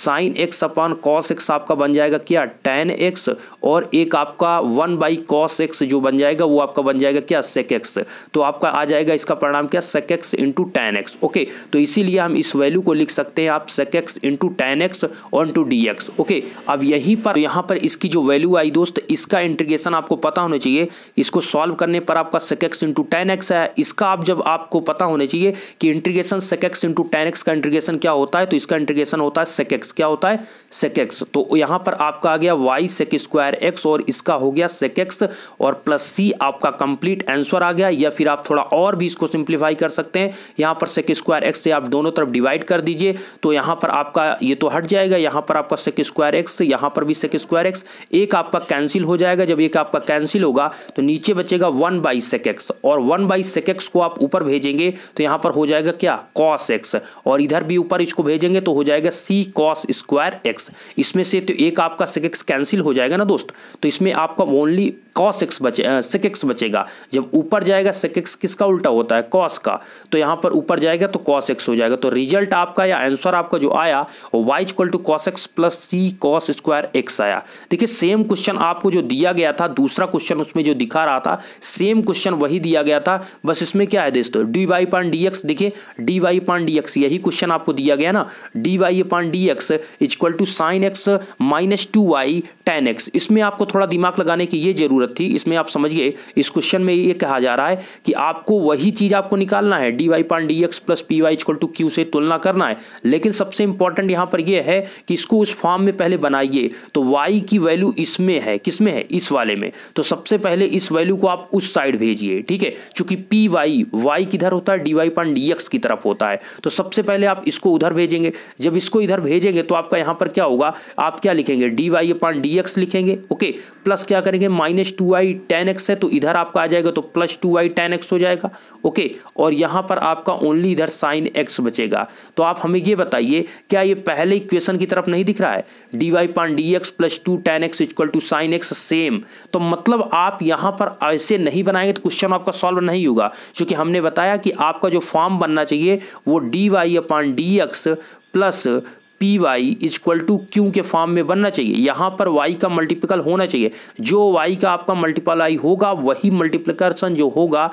sine x upon cos x आपका बन जाएगा क्या टेन एक्स और एक आपका वन बाई कॉस एक्स जो बन जाएगा वो आपका बन जाएगा क्या सेक एक्स तो आपका आ जाएगा इसका परिणाम क्या sec x into tan x okay तो इसीलिए हम इस वैल्यू को लिख सकते हैं आप sec x into tan x और इंटू डी एक्स ओके अब यहीं पर यहाँ पर इसकी जो वैल्यू आई दोस्त इसका इंटीग्रेशन आपको पता होना चाहिए इसको सॉल्व करने पर आपका sec x into tan x है इसका आप जब आपको पता होने चाहिए कि integration sec x into tan x का इंट्रीगेशन क्या होता है तो इसका इंट्रीगेशन होता है सेकेक्स क्या होता है सेकेक्स तो यहाँ पर आपका आ गया वाई सेक स्क्वायर एक्स और इसका हो गया सेकेक्स और प्लस सी आपका कंप्लीट आंसर आ गया या फिर आप थोड़ा और भी इसको सिंप्लीफाई कर सकते हैं यहाँ पर सेक स्क्वायर एक्स से आप दोनों तरफ डिवाइड कर दीजिए तो यहाँ पर आपका ये तो हट जाएगा यहाँ पर आपका सेक स्क्वायर एक्स यहाँ पर भी सेक स्क्वायर एक्स एक आपका कैंसिल हो जाएगा जब एक आपका कैंसिल होगा तो नीचे बचेगा वन बाई सेक एक्स और one by sec sec x को आप ऊपर भेजेंगे तो यहां पर हो जाएगा क्या cos x और इधर भी ऊपर इसको भेजेंगे तो हो जाएगा c cos स्क्वायर x इसमें से तो एक आपका sec x कैंसिल हो जाएगा ना दोस्त तो इसमें आपका ओनली cos x बचे sec x बचेगा जब ऊपर जाएगा sec x किसका उल्टा होता है cos का तो यहां पर ऊपर जाएगा तो cos x हो जाएगा तो रिजल्ट आपका या आंसर आपका जो आया वो y cos x c cos cos square x आया देखिए सेम क्वेश्चन आपको जो दिया गया था दूसरा क्वेश्चन उसमें जो दिखा रहा था सेम क्वेश्चन वही दिया गया था बस बस इसमें क्या है दोस्तों d y upon d x देखिए d y upon d x यही क्वेश्चन आपको दिया गया ना d y upon d x equal to sine x minus two y tan x इसमें आपको थोड़ा दिमाग लगाने की ये ज़रूरत थी इसमें आप समझिए इस क्वेश्चन में ये कहा जा रहा है कि आपको वही चीज़ आपको निकालना है D y upon d x plus P Y equal to q से तुलना करना है लेकिन सबसे इंपॉर्टेंट यहाँ पर यह है कि इसको उस फॉर्म में पहले बनाइए तो वाई की वैल्यू इसमें है किसमें है इस वाले में तो सबसे पहले इस वैल्यू को आप उस साइड भेजिए ठीक है चूंकि पी डी वाई वाई किधर होता है D y upon d x की तरफ होता है तो सबसे पहले आप इसको उधर भेजेंगे जब इसको इधर भेजेंगे तो आपका यहाँ पर क्या होगा आप क्या लिखेंगे d y upon d x लिखेंगे ओके प्लस क्या करेंगे minus two I tan x है तो इधर आपका आ जाएगा तो plus two I tan x हो जाएगा ओके और यहाँ पर आपका ओनली इधर साइन एक्स बचेगा तो आप हमें ये बताइए क्या ये पहले इक्वेशन की तरफ नहीं दिख रहा है D y upon d x plus two tan x equal to sine x same तो मतलब आप यहाँ पर ऐसे नहीं बनाएंगे तो क्वेश्चन आपका सॉल्व नहीं होगा क्योंकि हमने बताया कि आपका जो फॉर्म बनना चाहिए वो d Y upon D x plus P Y equal to q के फॉर्म में बनना चाहिए यहाँ पर वाई का मल्टीप्लिकल होना चाहिए जो वाई का आपका मल्टीपल आई होगा वही मल्टीप्लिकेशन जो होगा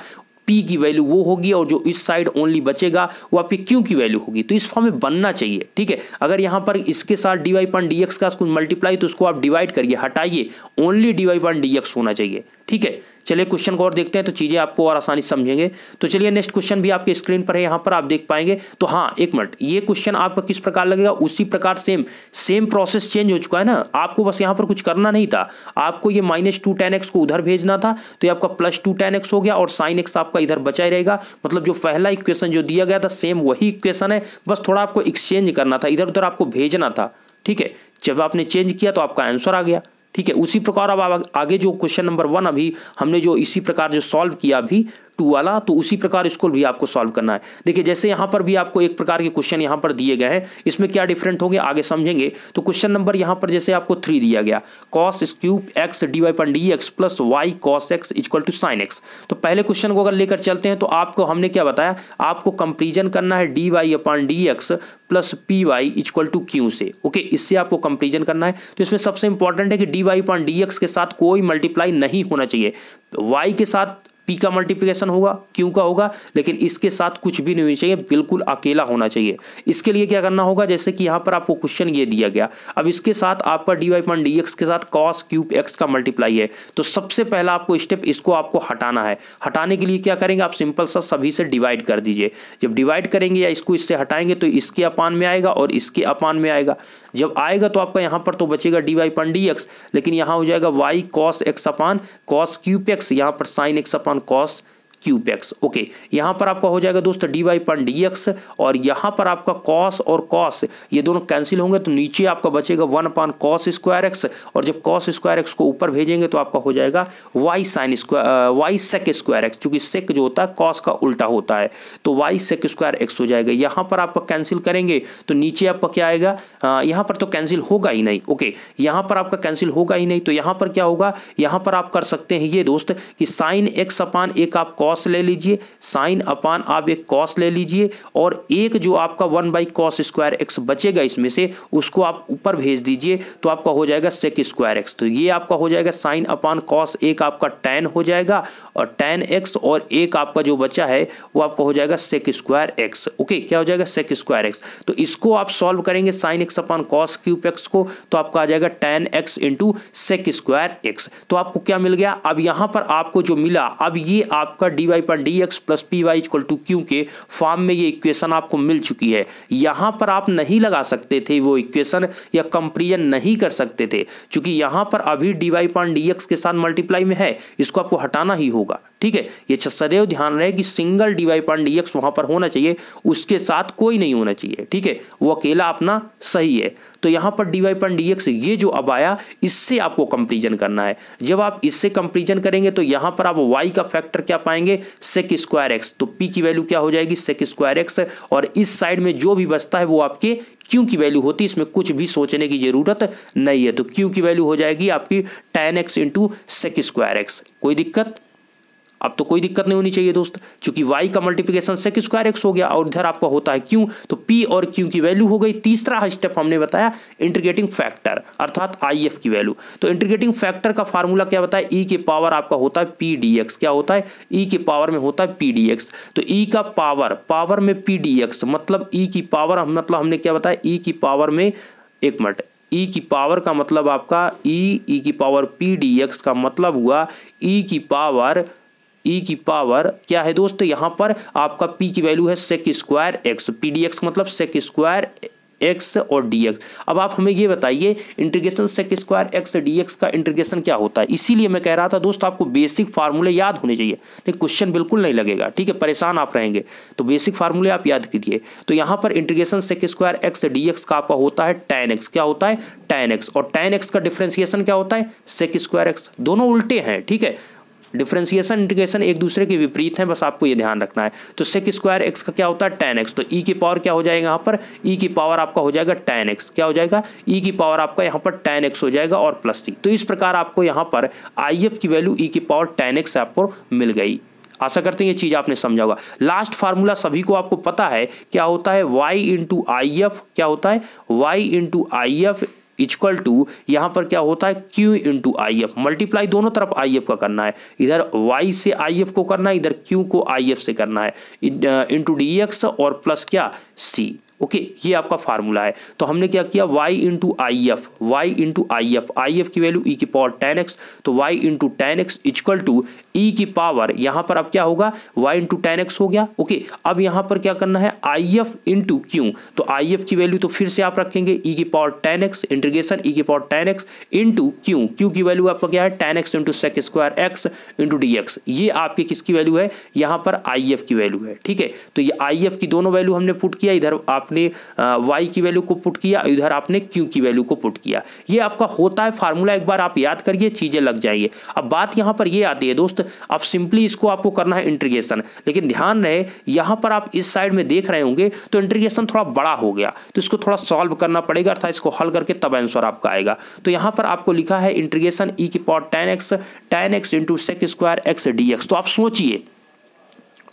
पी की वैल्यू वो होगी और जो इस साइड ओनली बचेगा वो आपकी क्यू की वैल्यू होगी तो इस फॉर्म में बनना चाहिए ठीक है अगर यहाँ पर इसके साथ d y point d x का कुछ मल्टीप्लाई तो उसको आप डिवाइड करिए हटाइए only d y point d x होना चाहिए ठीक है चलिए क्वेश्चन को और देखते हैं तो चीज़ें आपको और आसानी समझेंगे तो चलिए नेक्स्ट क्वेश्चन भी आपके स्क्रीन पर है यहाँ पर आप देख पाएंगे तो हाँ एक मिनट ये क्वेश्चन आपका किस प्रकार लगेगा उसी प्रकार सेम सेम प्रोसेस चेंज हो चुका है ना आपको बस यहां पर कुछ करना नहीं था आपको ये माइनस टू टेन एक्स को उधर भेजना था तो ये आपका प्लस टू टेन एक्स हो गया और साइन एक्स आपका इधर बचा ही रहेगा मतलब जो पहला इक्वेशन जो दिया गया था सेम वही इक्वेशन है बस थोड़ा आपको एक्सचेंज करना था इधर उधर आपको भेजना था ठीक है जब आपने चेंज किया तो आपका आंसर आ गया ठीक है उसी प्रकार अब आगे जो क्वेश्चन नंबर वन अभी हमने जो इसी प्रकार जो सॉल्व किया अभी टू वाला तो उसी प्रकार इसको भी आपको सॉल्व करना है देखिए जैसे यहाँ पर भी आपको एक प्रकार के क्वेश्चन यहाँ पर दिए गए हैं इसमें क्या डिफरेंट होंगे आगे समझेंगे तो क्वेश्चन नंबर यहाँ पर जैसे आपको थ्री दिया गया cos cube x d y पर d x plus y cos x equal to sine x तो पहले क्वेश्चन को अगर लेकर चलते हैं तो आपको हमने क्या बताया आपको कंपेरिजन करना है D Y upon D x plus P Y equal to q से ओके इससे आपको कंपेरिजन करना है तो इसमें सबसे इंपॉर्टेंट है कि D Y upon D x के साथ कोई मल्टीप्लाई नहीं होना चाहिए वाई के साथ पी का मल्टीप्लिकेशन होगा क्यू का होगा लेकिन इसके साथ कुछ भी नहीं होना चाहिए बिल्कुल अकेला होना चाहिए इसके लिए क्या करना होगा जैसे कि यहाँ पर आपको क्वेश्चन ये दिया गया अब इसके साथ आपका d y point d x के साथ कॉस क्यूब एक्स का मल्टीप्लाई है तो सबसे पहला आपको स्टेप इसको आपको हटाना है हटाने के लिए क्या करेंगे आप सिंपल सा सभी से डिवाइड कर दीजिए जब डिवाइड करेंगे या इसको इससे हटाएंगे तो इसके अपान में आएगा और इसके अपान में आएगा जब आएगा तो आपका यहाँ पर तो बचेगा d y point d x लेकिन यहाँ हो जाएगा y cos x upon cos cube x यहाँ पर sine x upon on cos cube x okay यहां पर आपका हो जाएगा दोस्तों d y upon d x और यहां पर आपका कॉस और कॉस ये दोनों कैंसिल होंगे तो नीचे आपका बचेगा one upon cos square x और जब कॉस स्क्वायर एक्स को ऊपर भेजेंगे तो आपका हो जाएगा y sine square y sec square x क्योंकि सेक जो होता है कॉस का उल्टा होता है तो वाई सेक स्क्वायर एक्स हो जाएगा यहां पर आपका कैंसिल करेंगे तो नीचे आपका क्या आएगा यहां पर तो कैंसिल होगा ही नहीं ओके यहां पर आपका कैंसिल होगा ही नहीं तो यहां पर क्या होगा यहां पर आप कर सकते हैं ये दोस्त कि साइन एक्स अपान एक आप कॉस कॉस ले लीजिए साइन अपान आप एक कॉस ले लीजिए और एक जो आपका one by cos square x बचेगा इसमें से उसको आप ऊपर भेज दीजिए तो आपका हो जाएगा सेक स्क्वायर एक्स तो ये आपका हो जाएगा साइन अपान कॉस एक आपका टेन हो जाएगा और टेन एक्स और एक आपका जो बचा है वो आपका हो जाएगा सेक स्क्वायर एक्स ओके क्या हो जाएगा सेक स्क्वायर एक्स तो इसको आप सॉल्व करेंगे sine x upon cos cube x को तो आपका आ जाएगा tan x into sec square x तो आपको क्या मिल गया अब यहां पर आपको जो मिला अब ये आपका d डी वाई पर d x plus P Y equal to q के फॉर्म में ये इक्वेशन आपको मिल चुकी है यहाँ पर आप नहीं लगा सकते थे वो इक्वेशन या कंपेरिजन नहीं कर सकते थे क्योंकि यहाँ पर अभी d y point d x के साथ मल्टीप्लाई में है इसको आपको हटाना ही होगा ठीक है ये सदैव ध्यान रहे कि single d y y upon D x वहाँ पर होना चाहिए उसके साथ कोई नहीं होना चाहिए ठीक है वो अकेला अपना सही है तो यहां पर d y y upon d x ये जो अब आया इससे आपको कंपेरिजन करना है जब आप इससे कंपेरिजन करेंगे तो यहां पर आप वाई का फैक्टर क्या पाएंगे सेक स्क्वायर एक्स तो पी की वैल्यू क्या हो जाएगी सेक स्क्वायर एक्स और इस साइड में जो भी बचता है वो आपके क्यू की वैल्यू होती है इसमें कुछ भी सोचने की ज़रूरत नहीं है तो क्यू की वैल्यू हो जाएगी आपकी tan x into sec square x कोई दिक्कत अब तो कोई दिक्कत नहीं होनी चाहिए दोस्त क्योंकि वाई का मल्टीप्लीकेशन सेक स्क्वायर एक्स हो गया और इधर आपका होता है क्यों तो पी और क्यू की वैल्यू हो गई तीसरा स्टेप हमने बताया इंटीग्रेटिंग फैक्टर अर्थात आई की वैल्यू तो इंटीग्रेटिंग फैक्टर का फार्मूला क्या बताया ई e के पावर आपका होता है पी डी एक्स क्या होता है ई e के पावर में होता है पी डी एक्स तो ई e का पावर पावर में पी डी एक्स मतलब ई e की पावर हम मतलब हमने क्या बताया ई e की पावर में एक मिनट ई e की पावर का मतलब आपका ई e, e की पावर पी डी एक्स का मतलब हुआ ई e की पावर ई e की पावर क्या है दोस्तों यहाँ पर आपका पी की वैल्यू है sec square x p d x मतलब सेक स्क्वायर एक्स और डी एक्स अब आप हमें ये बताइए integration sec square x d x का इंटीग्रेशन क्या होता है इसीलिए मैं कह रहा था दोस्तों आपको बेसिक फार्मूले याद होने चाहिए नहीं क्वेश्चन बिल्कुल नहीं लगेगा ठीक है परेशान आप रहेंगे तो बेसिक फार्मूले आप याद कीजिए तो यहाँ पर integration sec square x d x का आपका होता है टेन एक्स क्या होता है टेन एक्स और टेन एक्स का डिफ्रेंसिएशन क्या होता है सेक स्क्वायर एक्स दोनों उल्टे हैं ठीक है डिफ्रेंसिएशन इंटीग्रेशन एक दूसरे के विपरीत हैं बस आपको ये ध्यान रखना है तो सेक स्क्वायर एक्स का क्या होता है टेन एक्स तो ई e की पावर क्या हो जाएगा यहाँ पर ई e की पावर आपका हो जाएगा टेन एक्स क्या हो जाएगा ई e की पावर आपका यहाँ पर टेन एक्स हो जाएगा और प्लस सी तो इस प्रकार आपको यहाँ पर आई एफ की वैल्यू ई की पावर टेन एक्स आपको मिल गई आशा करते हैं ये चीज़ आपने समझा होगा लास्ट फार्मूला सभी को आपको पता है क्या होता है y इंटू आई एफ क्या होता है y into I F equal to यहां पर क्या होता है q into I F multiply दोनों तरफ आई एफ का करना है इधर वाई से आई एफ को करना है इधर क्यू को आई एफ से करना है इंटू डी एक्स और प्लस क्या सी ओके ये आपका फार्मूला है तो हमने क्या किया y into I F y into I F I F की वैल्यू ई e की पावर टेन एक्स तो y into tan x equal to e की पावर यहाँ पर अब क्या होगा वाई इंटू टेन एक्स हो गया ओके अब यहाँ पर क्या करना है आई एफ इंटू क्यू तो आई एफ की वैल्यू तो फिर से आप रखेंगे ई e की power tan x integration e की power tan x into q q की वैल्यू आपका क्या है tan x into sec square x into D x ये आपकी किसकी वैल्यू है यहाँ पर आई एफ की वैल्यू है ठीक है तो ये आई एफ की दोनों वैल्यू हमने पुट किया इधर आप आपने वाई की वैल्यू को पुट किया इधर आपने क्यू की वैल्यू को पुट किया ये आपका होता है फार्मूला एक बार आप याद करिए चीज़ें लग जाएंगे अब बात यहां पर ये आती है दोस्त अब सिंपली इसको आपको करना है इंट्रीगेशन लेकिन ध्यान रहे यहां पर आप इस साइड में देख रहे होंगे तो इंट्रीगेशन थोड़ा बड़ा हो गया तो इसको थोड़ा सॉल्व करना पड़ेगा अर्थात इसको हल करके तब आंसर आपका आएगा तो यहां पर आपको लिखा है इंट्रीगेशन ई e की power tan x tan x into sec square x d x तो आप सोचिए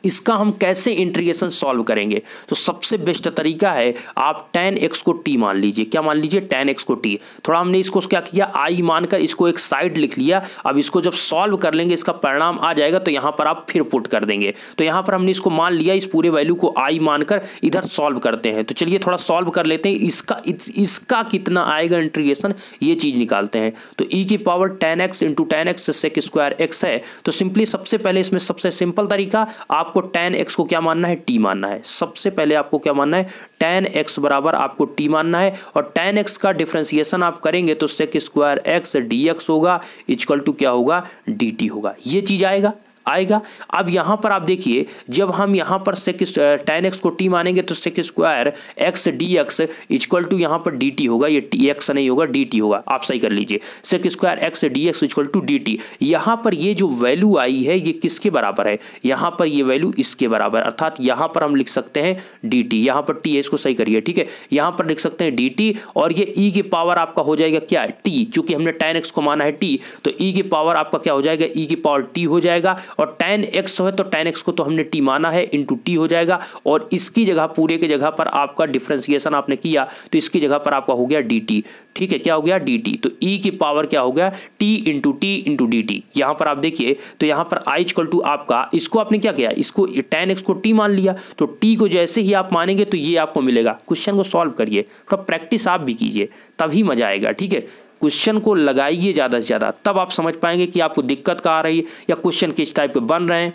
इसका हम कैसे इंट्रीगेशन सॉल्व करेंगे तो सबसे बेस्ट तरीका है आप टेन एक्स को टी मान लीजिए क्या मान लीजिए टेन एक्स को टी थोड़ा हमने इसको क्या किया आई मानकर इसको एक साइड लिख लिया अब इसको जब सॉल्व कर लेंगे इसका परिणाम आ जाएगा तो यहाँ पर आप फिर पुट कर देंगे तो यहाँ पर हमने इसको मान लिया इस पूरे वैल्यू को आई मानकर इधर सॉल्व करते हैं तो चलिए थोड़ा सॉल्व कर लेते हैं इसका इसका कितना आएगा इंट्रीगेशन ये चीज़ निकालते हैं तो ई e की power tan x into tan x square x है तो सिंपली सबसे पहले इसमें सबसे सिंपल तरीका आप आपको टेन एक्स को क्या मानना है टी मानना है सबसे पहले आपको क्या मानना है टेन एक्स बराबर आपको टी मानना है और टेन एक्स का डिफ्रेंसिएशन आप करेंगे तो sec square x d x होगा इजक्ल टू क्या होगा डी टी होगा ये चीज़ आएगा आएगा अब यहां पर आप देखिए जब हम यहां पर सेक टेन एक्स को टी मानेंगे तो sec square x d x equal to यहां पर डी टी होगा ये टी एक्स नहीं होगा डी टी होगा आप सही कर लीजिए sec square x d x equal to d t यहाँ पर ये जो वैल्यू आई है ये किसके बराबर है यहां पर ये वैल्यू इसके बराबर अर्थात यहां पर हम लिख सकते हैं डी टी यहाँ पर टी इसको सही करिए ठीक है यहां पर लिख सकते हैं डी टी और ये ई e की पावर आपका हो जाएगा क्या टी चूंकि हमने टेन एक्स को माना है टी तो ई e की पावर आपका क्या हो जाएगा ई e की पावर टी हो जाएगा और टेन एक्स है तो टेन एक्स को तो हमने टी माना है इंटू टी हो जाएगा और इसकी जगह पूरे के जगह पर आपका डिफ्रेंसिएशन आपने किया तो इसकी जगह पर आपका हो गया डी टी ठीक है क्या हो गया डी टी तो ई e की पावर क्या हो गया t into t into d t यहाँ पर आप देखिए तो यहाँ पर आई इक्वल टू आपका इसको आपने क्या किया इसको टेन एक्स को टी मान लिया तो टी को जैसे ही आप मानेंगे तो ये आपको मिलेगा क्वेश्चन को सॉल्व करिए थोड़ा तो प्रैक्टिस आप भी कीजिए तभी मजा आएगा ठीक है क्वेश्चन को लगाइए ज़्यादा से ज़्यादा तब आप समझ पाएंगे कि आपको दिक्कत कहाँ आ रही है या क्वेश्चन किस टाइप के बन रहे हैं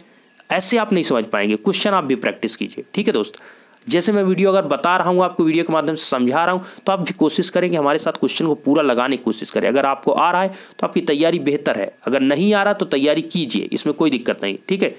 ऐसे आप नहीं समझ पाएंगे क्वेश्चन आप भी प्रैक्टिस कीजिए ठीक है दोस्त जैसे मैं वीडियो अगर बता रहा हूँ आपको वीडियो के माध्यम से समझा रहा हूँ तो आप भी कोशिश करें कि हमारे साथ क्वेश्चन को पूरा लगाने की कोशिश करें अगर आपको आ रहा है तो आपकी तैयारी बेहतर है अगर नहीं आ रहा तो तैयारी कीजिए इसमें कोई दिक्कत नहीं ठीक है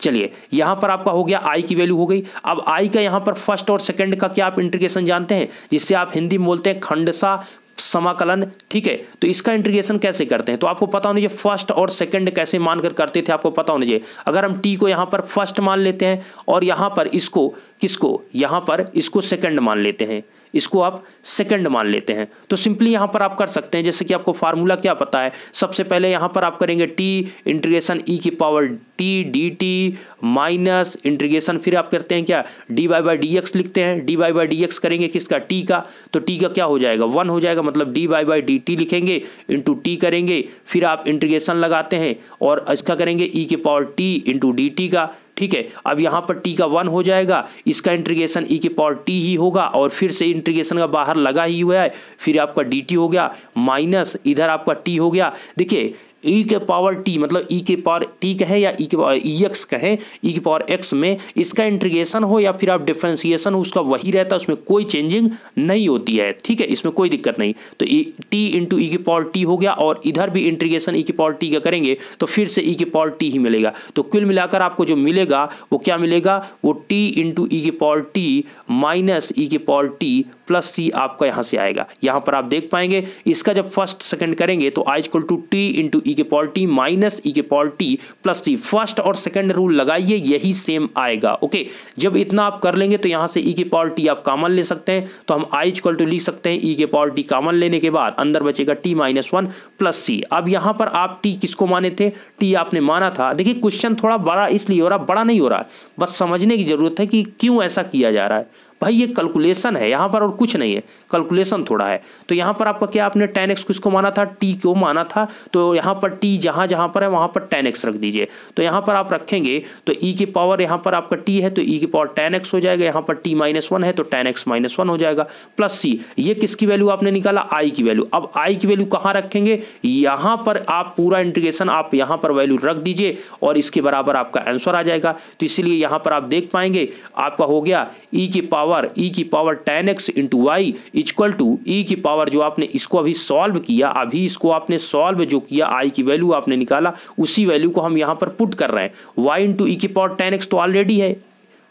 चलिए यहाँ पर आपका हो गया आई की वैल्यू हो गई अब आई का यहाँ पर फर्स्ट और सेकंड का क्या आप इंटीग्रेशन जानते हैं जिससे आप हिंदी में बोलते हैं खंडसा समाकलन ठीक है तो इसका इंटीग्रेशन कैसे करते हैं तो आपको पता होना चाहिए फर्स्ट और सेकंड कैसे मानकर करते थे आपको पता होना चाहिए अगर हम टी को यहां पर फर्स्ट मान लेते हैं और यहां पर इसको किसको यहां पर इसको सेकंड मान लेते हैं इसको आप सेकंड मान लेते हैं तो सिंपली यहाँ पर आप कर सकते हैं जैसे कि आपको फार्मूला क्या पता है सबसे पहले यहाँ पर आप करेंगे टी इंट्रीगेशन ई की power t d t minus integration फिर आप करते हैं क्या d Y by D x लिखते हैं d Y by D x करेंगे किसका टी का तो टी का क्या हो जाएगा वन हो जाएगा मतलब d Y by d t लिखेंगे इंटू टी करेंगे फिर आप इंट्रीगेशन लगाते हैं और इसका करेंगे ई e की power t into d t का ठीक है अब यहाँ पर टी का वन हो जाएगा इसका इंट्रीगेशन ई के पावर टी ही होगा और फिर से इंट्रीगेशन का बाहर लगा ही हुआ है फिर आपका डी हो गया माइनस इधर आपका टी हो गया देखिए ई e के पावर टी मतलब ई e के पावर टी कहें या ई e के पावर ई एक्स कहें ई के पावर एक्स में इसका इंट्रीगेशन हो या फिर आप डिफ्रेंसिएशन उसका वही रहता है उसमें कोई चेंजिंग नहीं होती है ठीक है इसमें कोई दिक्कत नहीं तो ई टी इंटू ई के पावर टी हो गया और इधर भी इंट्रीगेशन ई के पावर टी का करेंगे तो फिर से ई के पावर टी ही मिलेगा तो कुल मिलाकर आपको जो मिलेगा वो क्या मिलेगा वो टी इंटू ई के पावर टी माइनस ई के पावर टी प्लस सी आपका यहाँ से आएगा यहाँ पर आप देख पाएंगे इसका जब फर्स्ट सेकेंड करेंगे तो I equal to t into e e के power t minus e e के power t plus t first और सेकेंड रूल लगाइए यही सेम आएगा ओके जब इतना आप कर लेंगे तो यहाँ से ई e के पॉल टी आप कामन ले सकते हैं तो हम आई इक्वल टू लिख सकते हैं ई के पॉल टी कामन लेने के बाद अंदर बचेगा t minus one plus c अब यहाँ पर आप टी किसको माने थे टी आपने माना था देखिए क्वेश्चन थोड़ा बड़ा इसलिए हो रहा बड़ा नहीं हो रहा बस समझने की ज़रूरत है कि क्यों ऐसा किया जा रहा है भाई ये कैलकुलेशन है यहाँ पर और कुछ नहीं है कैलकुलेशन थोड़ा है तो यहाँ पर आपका क्या आपने टेन एक्स किसको माना था टी को माना था तो यहाँ पर टी जहाँ जहाँ पर है वहाँ पर टेन एक्स रख दीजिए तो यहाँ पर आप रखेंगे तो ई e की पावर यहाँ पर आपका टी है तो ई e की पावर टेन एक्स हो जाएगा यहाँ पर टी माइनस वन है तो टेन एक्स माइनस वन हो जाएगा प्लस सी ये किसकी वैल्यू आपने निकाला आई की वैल्यू अब आई की वैल्यू कहाँ रखेंगे यहाँ पर आप पूरा इंटीग्रेशन आप यहाँ पर वैल्यू रख दीजिए और इसके बराबर आपका आंसर आ जाएगा तो इसीलिए यहाँ पर आप देख पाएंगे आपका हो गया ई e की पावर पावर ई e की power tan x into y equal to e की पावर जो आपने इसको अभी सॉल्व किया अभी इसको आपने सॉल्व जो किया आई की वैल्यू आपने निकाला उसी वैल्यू को हम यहाँ पर पुट कर रहे हैं वाई इंटू ई की पावर टेन एक्स तो ऑलरेडी है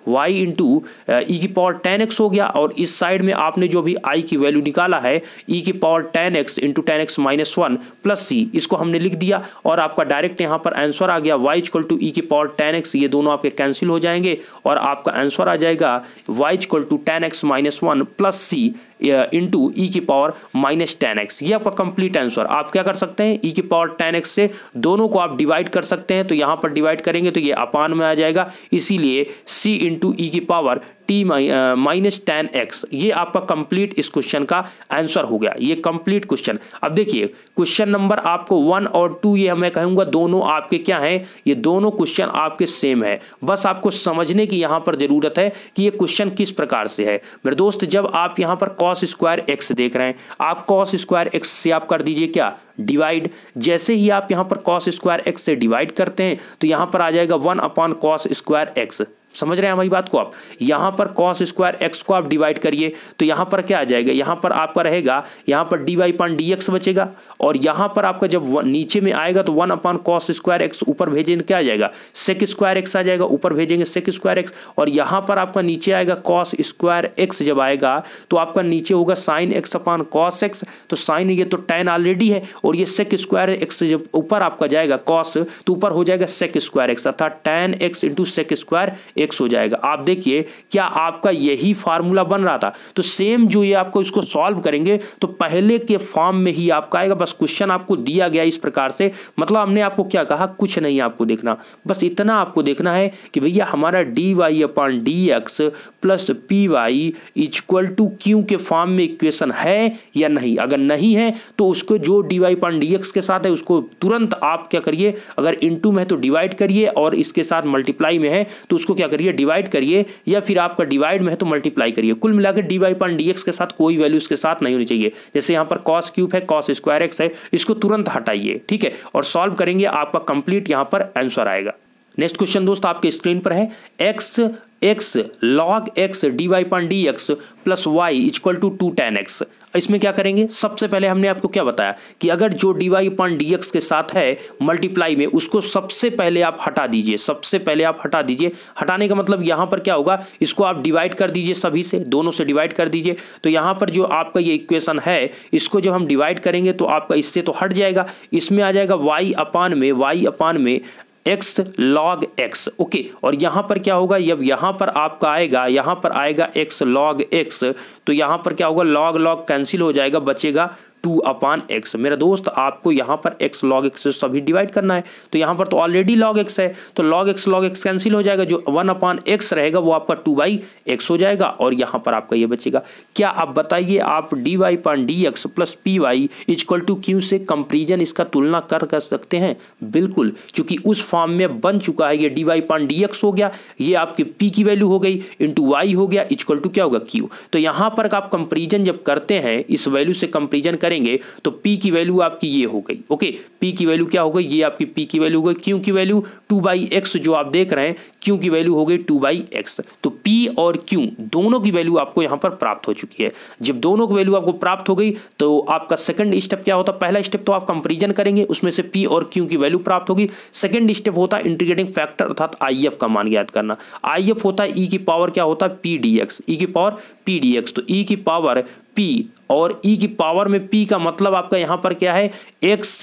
y into e uh, e की पावर टेन एक्स हो गया और इस साइड में आपने जो भी i की वैल्यू निकाला है e की power tan x into tan x minus one plus c इसको हमने लिख दिया और आपका डायरेक्ट यहाँ पर आंसर आ गया y इक्वल टू ई की पावर टेन एक्स ये दोनों आपके कैंसिल हो जाएंगे और आपका आंसर आ जाएगा y equal to tan x minus one plus c into e e की पावर माइनस टेन एक्स ये आपका कंप्लीट आंसर आप क्या कर सकते हैं ई e की पावर टेन एक्स से दोनों को आप डिवाइड कर सकते हैं तो यहाँ पर डिवाइड करेंगे तो ये अपान में आ जाएगा इसीलिए सी इंटू ई की power t minus tan x ये आपका कंप्लीट इस क्वेश्चन का आंसर हो गया ये कंप्लीट क्वेश्चन अब देखिए क्वेश्चन नंबर आपको वन और टू ये मैं कहूंगा दोनों आपके क्या हैं ये दोनों क्वेश्चन आपके सेम है बस आपको समझने की यहां पर ज़रूरत है कि ये क्वेश्चन किस प्रकार से है मेरे दोस्त जब आप यहाँ पर कॉस स्क्वायर एक्स देख रहे हैं आप कॉस स्क्वायर एक्स से आप कर दीजिए क्या डिवाइड जैसे ही आप यहाँ पर कॉस स्क्वायर एक्स से डिवाइड करते हैं तो यहां पर आ जाएगा one upon cos square x समझ रहे हैं हमारी बात को आप यहां पर कॉस स्क्वायर एक्स को आप डिवाइड करिए तो यहां पर क्या आ जाएगा यहां पर आपका रहेगा यहां पर d y upon d x बचेगा और यहां पर आपका जब नीचे में आएगा तो one upon cos square x ऊपर भेजेंगे क्या आ जाएगा सेक स्क्वायर एक्स आ जाएगा ऊपर भेजेंगे सेक स्क्वायर एक्स और यहां पर आपका नीचे आएगा कॉस स्क्वायर एक्स जब आएगा तो आपका नीचे होगा sine x upon cos x तो साइन ये तो टेन ऑलरेडी है और ये सेक स्क्वायर एक्स जब ऊपर आपका जाएगा कॉस तो ऊपर हो जाएगा सेक स्क्वायर एक्स अर्थात tan x into sec square x हो जाएगा आप देखिए क्या आपका यही फार्मूला बन रहा था तो सेम जो ये आपको इसको सॉल्व करेंगे तो पहले के फॉर्म में ही आपका आएगा बस क्वेश्चन आपको दिया गया इस प्रकार से मतलब हमने आपको क्या कहा कुछ नहीं आपको देखना बस इतना आपको देखना है कि भैया हमारा d Y upon D x plus P Y equal to q के फॉर्म में इक्वेशन है या नहीं अगर नहीं है तो उसको जो d Y upon D x के साथ है उसको तुरंत आप क्या करिए अगर इंटू में है तो डिवाइड करिए और इसके साथ मल्टीप्लाई में है तो उसको क्या करिए डिवाइड करिए या फिर आपका डिवाइड में है तो मल्टीप्लाई करिए कुल मिलाकर डी वाई पान डी के साथ कोई वैल्यू इसके साथ नहीं होनी चाहिए जैसे यहाँ पर कॉस क्यूब है कॉस स्क्वायर एक्स है इसको तुरंत हटाइए ठीक है और सॉल्व करेंगे आपका कंप्लीट यहाँ पर आंसर आएगा नेक्स्ट क्वेश्चन दोस्त आपके स्क्रीन पर है x x log x d y point d x plus y equal to two tan x इसमें क्या करेंगे सबसे पहले हमने आपको क्या बताया कि अगर जो d y point d x के साथ है मल्टीप्लाई में उसको सबसे पहले आप हटा दीजिए सबसे पहले आप हटा दीजिए हटाने का मतलब यहाँ पर क्या होगा इसको आप डिवाइड कर दीजिए सभी से दोनों से डिवाइड कर दीजिए तो यहाँ पर जो आपका ये इक्वेशन है इसको जब हम डिवाइड करेंगे तो आपका इससे तो हट जाएगा इसमें आ जाएगा वाई अपान में वाई अपान में एक्स लॉग एक्स ओके और यहां पर क्या होगा जब यहां पर आपका आएगा यहां पर आएगा एक्स लॉग एक्स तो यहां पर क्या होगा लॉग लॉग कैंसिल हो जाएगा बचेगा टू अपान एक्स मेरा दोस्त आपको यहाँ पर एक्स लॉग एक्स से सभी डिवाइड करना है तो यहाँ पर तो ऑलरेडी लॉग एक्स है तो log x log x cancel हो जाएगा जो वन अपान एक्स रहेगा वो आपका टू बाई एक्स हो जाएगा और यहाँ पर आपका ये बचेगा क्या आप बताइए आप D y upon d x plus P Y equal to q से कंपेरिजन इसका तुलना कर कर सकते हैं बिल्कुल क्योंकि उस फॉर्म में बन चुका है ये d y upon d x हो गया ये आपके पी की वैल्यू हो गई इंटू वाई हो गया इजक्वल टू क्या होगा क्यू तो यहाँ पर आप कंपेरिजन जब करते हैं इस वैल्यू से कंपेरिजन करें करेंगे तो पी की वैल्यू आपकी ये हो गई ओके पी की वैल्यू क्या हो गई ये आपकी पी की वैल्यू हो गई क्यू की वैल्यू टू बाई एक्स जो आप देख रहे हैं क्यू की वैल्यू हो गई टू बाई एक्स तो पी और क्यू दोनों की वैल्यू आपको यहाँ पर प्राप्त हो चुकी है जब दोनों की वैल्यू आपको प्राप्त हो गई तो आपका सेकंड स्टेप क्या होता पहला स्टेप तो आप कंपेरिजन करेंगे उसमें से पी और क्यू की वैल्यू प्राप्त होगी सेकेंड स्टेप होता है इंटीग्रेटिंग फैक्टर अर्थात आई का मान याद करना आई होता है e ई की पावर क्या होता है पी डी एक्स ई की पावर पी डी एक्स तो ई e की पावर पी और ई e की पावर में पी का मतलब आपका यहाँ पर क्या है x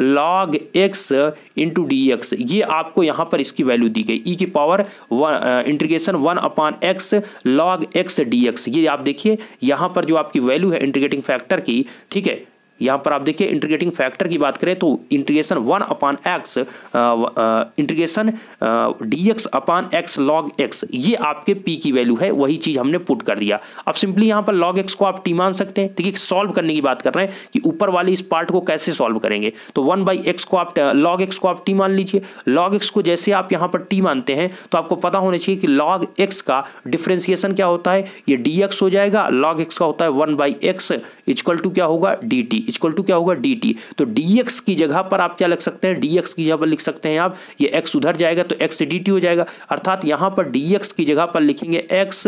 log x into D x ये आपको यहाँ पर इसकी वैल्यू दी गई ई e की power one integration one upon x log x d x ये आप देखिए यहाँ पर जो आपकी वैल्यू है इंटीग्रेटिंग फैक्टर की ठीक है यहाँ पर आप देखिए इंटीग्रेटिंग फैक्टर की बात करें तो integration one upon x integration d x upon x log x ये आपके पी की वैल्यू है वही चीज़ हमने पुट कर दिया अब सिंपली यहाँ पर लॉग एक्स को आप टी मान सकते हैं देखिए सॉल्व करने की बात कर रहे हैं कि ऊपर वाले इस पार्ट को कैसे सॉल्व करेंगे तो वन बाई एक्स को आप लॉग uh, एक्स को आप टी मान लीजिए लॉग एक्स को जैसे आप यहाँ पर टी मानते हैं तो आपको पता होना चाहिए कि लॉग एक्स का डिफ्रेंसिएशन क्या होता है ये डी एक्स हो जाएगा लॉग एक्स का होता है one by x equal to क्या होगा डी टी इक्वल टू क्या होगा डी टी तो डी की जगह पर आप क्या लिख सकते हैं डी की जगह पर लिख सकते हैं आप ये एक्स उधर जाएगा तो एक्स डी टी हो जाएगा अर्थात यहाँ पर डी एक्स की जगह पर लिखेंगे x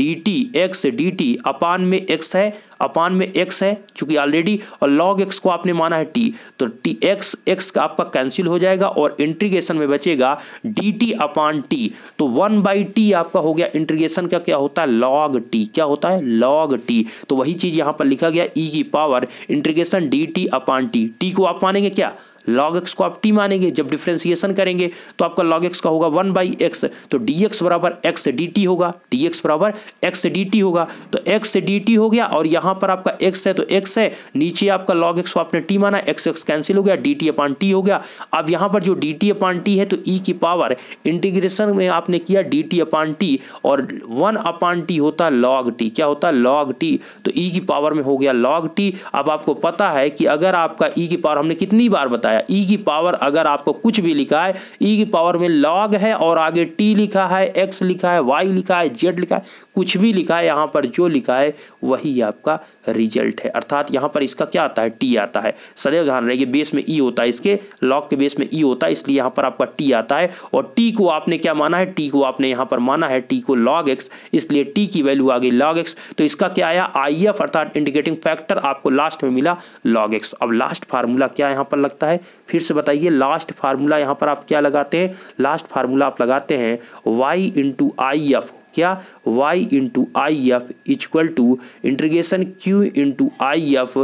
d t x d t upon में एक्स है अपान में एक्स है चूंकि ऑलरेडी और लॉग एक्स को आपने माना है टी तो टी एक्स एक्स का आपका कैंसिल हो जाएगा और इंट्रीगेशन में बचेगा डी टी अपान टी तो वन बाई टी आपका हो गया इंट्रीगेशन का क्या होता है लॉग टी क्या होता है लॉग टी तो वही चीज यहां पर लिखा गया ई e की power integration d t upon t t को आप मानेंगे क्या लॉग एक्स को आप टी मानेंगे जब डिफ्रेंसिएशन करेंगे तो आपका लॉग एक्स का होगा वन बाई एक्स तो डी एक्स बराबर एक्स डी टी होगा डी एक्स बराबर एक्स डी टी होगा तो एक्स डी टी हो गया और यहाँ पर आपका एक्स है तो एक्स है नीचे आपका लॉग एक्स को आपने टी माना एक्स एक्स कैंसिल हो गया डी टी अपान टी हो गया अब यहाँ पर जो डी टी अपान टी है तो ई e की पावर इंटीग्रेशन में आपने किया डी टी अपान टी और वन अपान टी होता लॉग टी क्या होता लॉग टी तो ई e की पावर में हो गया लॉग टी अब आपको पता है कि अगर आपका ई e की पावर हमने कितनी बार बताया बताया ई e की पावर अगर आपको कुछ भी लिखा है ई e की पावर में लॉग है और आगे टी लिखा है एक्स लिखा है वाई लिखा है जेड लिखा है कुछ भी लिखा है यहाँ पर जो लिखा है वही आपका रिजल्ट है अर्थात यहाँ पर इसका क्या आता है टी आता है सदैव ध्यान रहे बेस में ई e होता है इसके लॉग के बेस में ई होता है इसलिए यहाँ पर आपका टी आता है और टी को आपने क्या माना है टी को आपने यहाँ पर माना है टी को लॉग एक्स इसलिए टी की वैल्यू आ गई लॉग एक्स तो इसका क्या आया आई एफ अर्थात इंडिकेटिंग फैक्टर आपको लास्ट में मिला लॉग एक्स अब लास्ट फार्मूला क्या यहाँ पर लगता है फिर से बताइए लास्ट फार्मूला यहाँ पर आप क्या लगाते हैं लास्ट फार्मूला आप लगाते हैं वाई इंटू आई एफ क्या Y into I F equal to integration Q into I F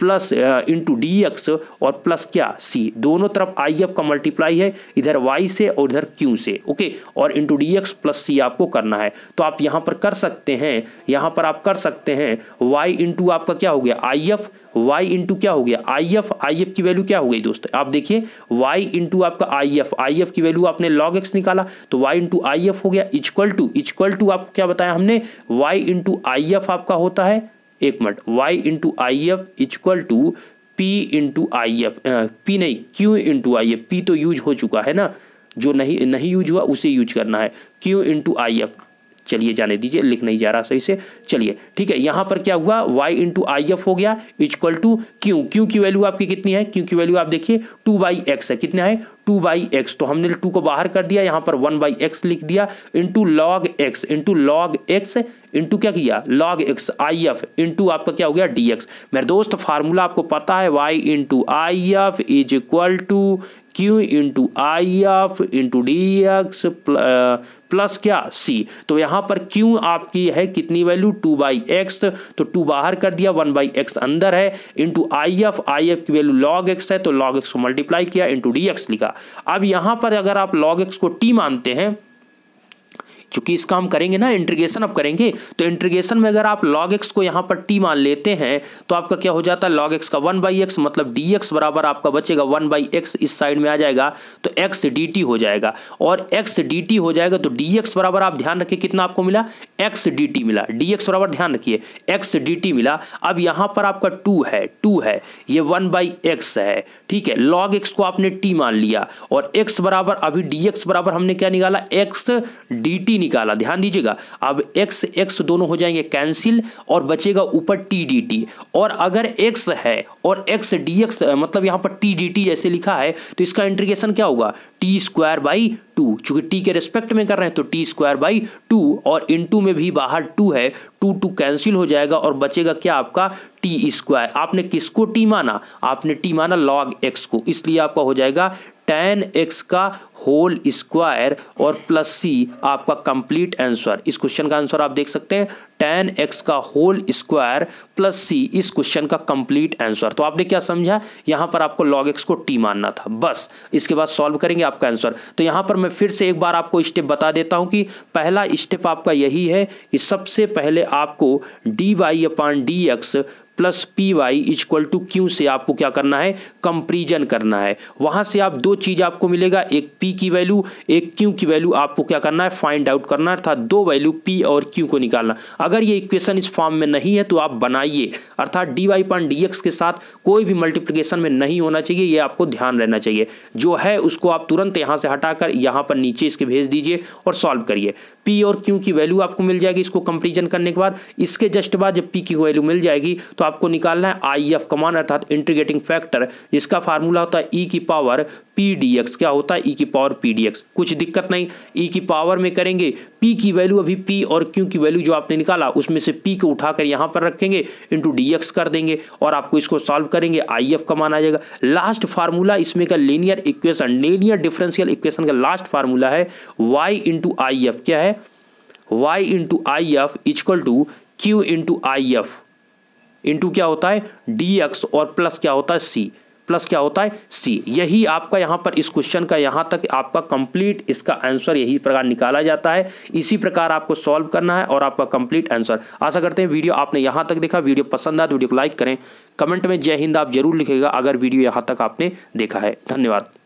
plus into D x और प्लस क्या सी दोनों तरफ आई एफ का मल्टीप्लाई है इधर वाई से और इधर क्यू से ओके और into D x plus c आपको करना है तो आप यहाँ पर कर सकते हैं यहाँ पर आप कर सकते हैं वाई इंटू आपका क्या हो गया आई एफ y इंटू क्या हो गया आई एफ आई एफ की वैल्यू क्या हो गई दोस्तों आप देखिए y इंटू आपका आई एफ आई एफ की वैल्यू आपने log x निकाला तो y इंटू आई एफ हो गया इक्वल टू इक्वल टू आपको क्या बताया हमने y इंटू आई एफ आपका होता है एक minute y into I F equal to p into I F p नहीं q into I F p तो यूज हो चुका है ना जो नहीं नहीं यूज हुआ उसे यूज करना है क्यू इंटू आई एफ चलिए जाने दीजिए लिख नहीं जा रहा सही से चलिए ठीक है यहां पर क्या हुआ वाई इंटू आई एफ हो गया इक्वल टू क्यू क्यू की वैल्यू आपकी कितनी है क्यू की वैल्यू आप देखिए टू बाई एक्स है कितना है टू बाई एक्स तो हमने टू को बाहर कर दिया यहां पर वन बाई एक्स लिख दिया into log x into log x into क्या किया log x I F into आपका क्या हो गया डी एक्स मेरे दोस्त फार्मूला आपको पता है Y into I F is equal to Q into I F into D x plus क्या सी तो यहाँ पर क्यू आपकी है कितनी वैल्यू टू बाई एक्स तो टू बाहर कर दिया वन बाई एक्स अंदर है into I F I F की वैल्यू लॉग एक्स है तो लॉग एक्स को मल्टीप्लाई किया इंटू डी एक्स लिखा अब यहाँ पर अगर आप लॉग एक्स को टी मानते हैं चूंकि इसका हम करेंगे ना इंट्रीगेशन अब करेंगे तो इंट्रीगेशन में अगर आप लॉग एक्स को यहाँ पर टी मान लेते हैं तो आपका क्या हो जाता है लॉग एक्स का वन बाई एक्स मतलब डी एक्स बराबर आपका बचेगा वन बाई एक्स इस साइड में आ जाएगा तो एक्स डी टी हो जाएगा और एक्स डी टी हो जाएगा तो डी एक्स बराबर आप ध्यान रखिए कितना आपको मिला एक्स डी टी मिला डी एक्स बराबर ध्यान रखिए एक्स डी टी मिला अब यहाँ पर आपका टू है टू है ये वन बाई एक्स है ठीक है लॉग एक्स को आपने टी मान लिया और एक्स बराबर अभी डी एक्स बराबर हमने क्या निकाला एक्स डी टी डी निकाला ध्यान दीजिएगा अब एक्स एक्स दोनों हो जाएंगे कैंसिल और बचेगा ऊपर टी डी टी और अगर एक्स है और एक्स डी एक्स मतलब यहाँ पर टी डी टी जैसे लिखा है तो इसका इंट्रीगेशन क्या होगा टी स्क्वायर बाई टू चूंकि टी के रेस्पेक्ट में कर रहे हैं तो टी स्क्वायर बाई टू और इन टू में भी बाहर टू है टू टू कैंसिल हो जाएगा और बचेगा क्या आपका टी स्क्वायर आपने किसको टी माना आपने टी माना लॉग एक्स को इसलिए आपका हो जाएगा टेन एक्स का होल स्क्वायर और प्लस सी आपका कंप्लीट आंसर इस क्वेश्चन का आंसर आप देख सकते हैं टेन एक्स का होल स्क्वायर प्लस सी इस क्वेश्चन का कंप्लीट आंसर तो आपने क्या समझा यहां पर आपको लॉग एक्स को टी मानना था बस इसके बाद सॉल्व करेंगे आपका आंसर तो यहां पर मैं फिर से एक बार आपको स्टेप बता देता हूं कि पहला स्टेप आपका यही है कि सबसे पहले आपको d Y upon D x plus P Y equal to q से आपको क्या करना है कंपेरिजन करना है वहां से आप दो चीज़ आपको मिलेगा एक पी पी की वैल्यू एक क्यू की वैल्यू आपको क्या करना है फाइंड आउट करना है अर्थात दो वैल्यू पी और क्यू को निकालना अगर ये इक्वेशन इस फॉर्म में नहीं है तो आप बनाइए अर्थात डी वाई पॉइंट डी के साथ कोई भी मल्टीप्लीकेशन में नहीं होना चाहिए ये आपको ध्यान रहना चाहिए जो है उसको आप तुरंत यहाँ से हटा कर यहाँ पर नीचे इसके भेज दीजिए और सॉल्व करिए पी और क्यू की वैल्यू आपको मिल जाएगी इसको कंपेरिजन करने के बाद इसके जस्ट बाद जब पी की वैल्यू मिल जाएगी तो आपको निकालना है आई एफ कमान अर्थात इंटीग्रेटिंग फैक्टर जिसका फार्मूला होता है ई e की पावर पी डी एक्स क्या होता है ई e की power power p d x कुछ दिक्कत नहीं ई e की पावर में करेंगे पी की वैल्यू अभी पी और क्यू की वैल्यू जो आपने निकाला उसमें से पी को उठाकर यहाँ पर रखेंगे इंटू डी एक्स कर देंगे और आपको इसको सॉल्व करेंगे आई एफ का मान आ जाएगा लास्ट फार्मूला इसमें का linear equation linear differential equation का लास्ट फार्मूला है वाई इंटू आई एफ क्या है Y into I F is equal to Q into I F into क्या होता है डी एक्स और प्लस क्या होता है सी प्लस क्या होता है सी यही आपका यहाँ पर इस क्वेश्चन का यहाँ तक आपका कंप्लीट इसका आंसर यही प्रकार निकाला जाता है इसी प्रकार आपको सॉल्व करना है और आपका कंप्लीट आंसर आशा करते हैं वीडियो आपने यहाँ तक देखा वीडियो पसंद आया तो वीडियो को लाइक करें कमेंट में जय हिंद आप जरूर लिखेगा अगर वीडियो यहाँ तक आपने देखा है धन्यवाद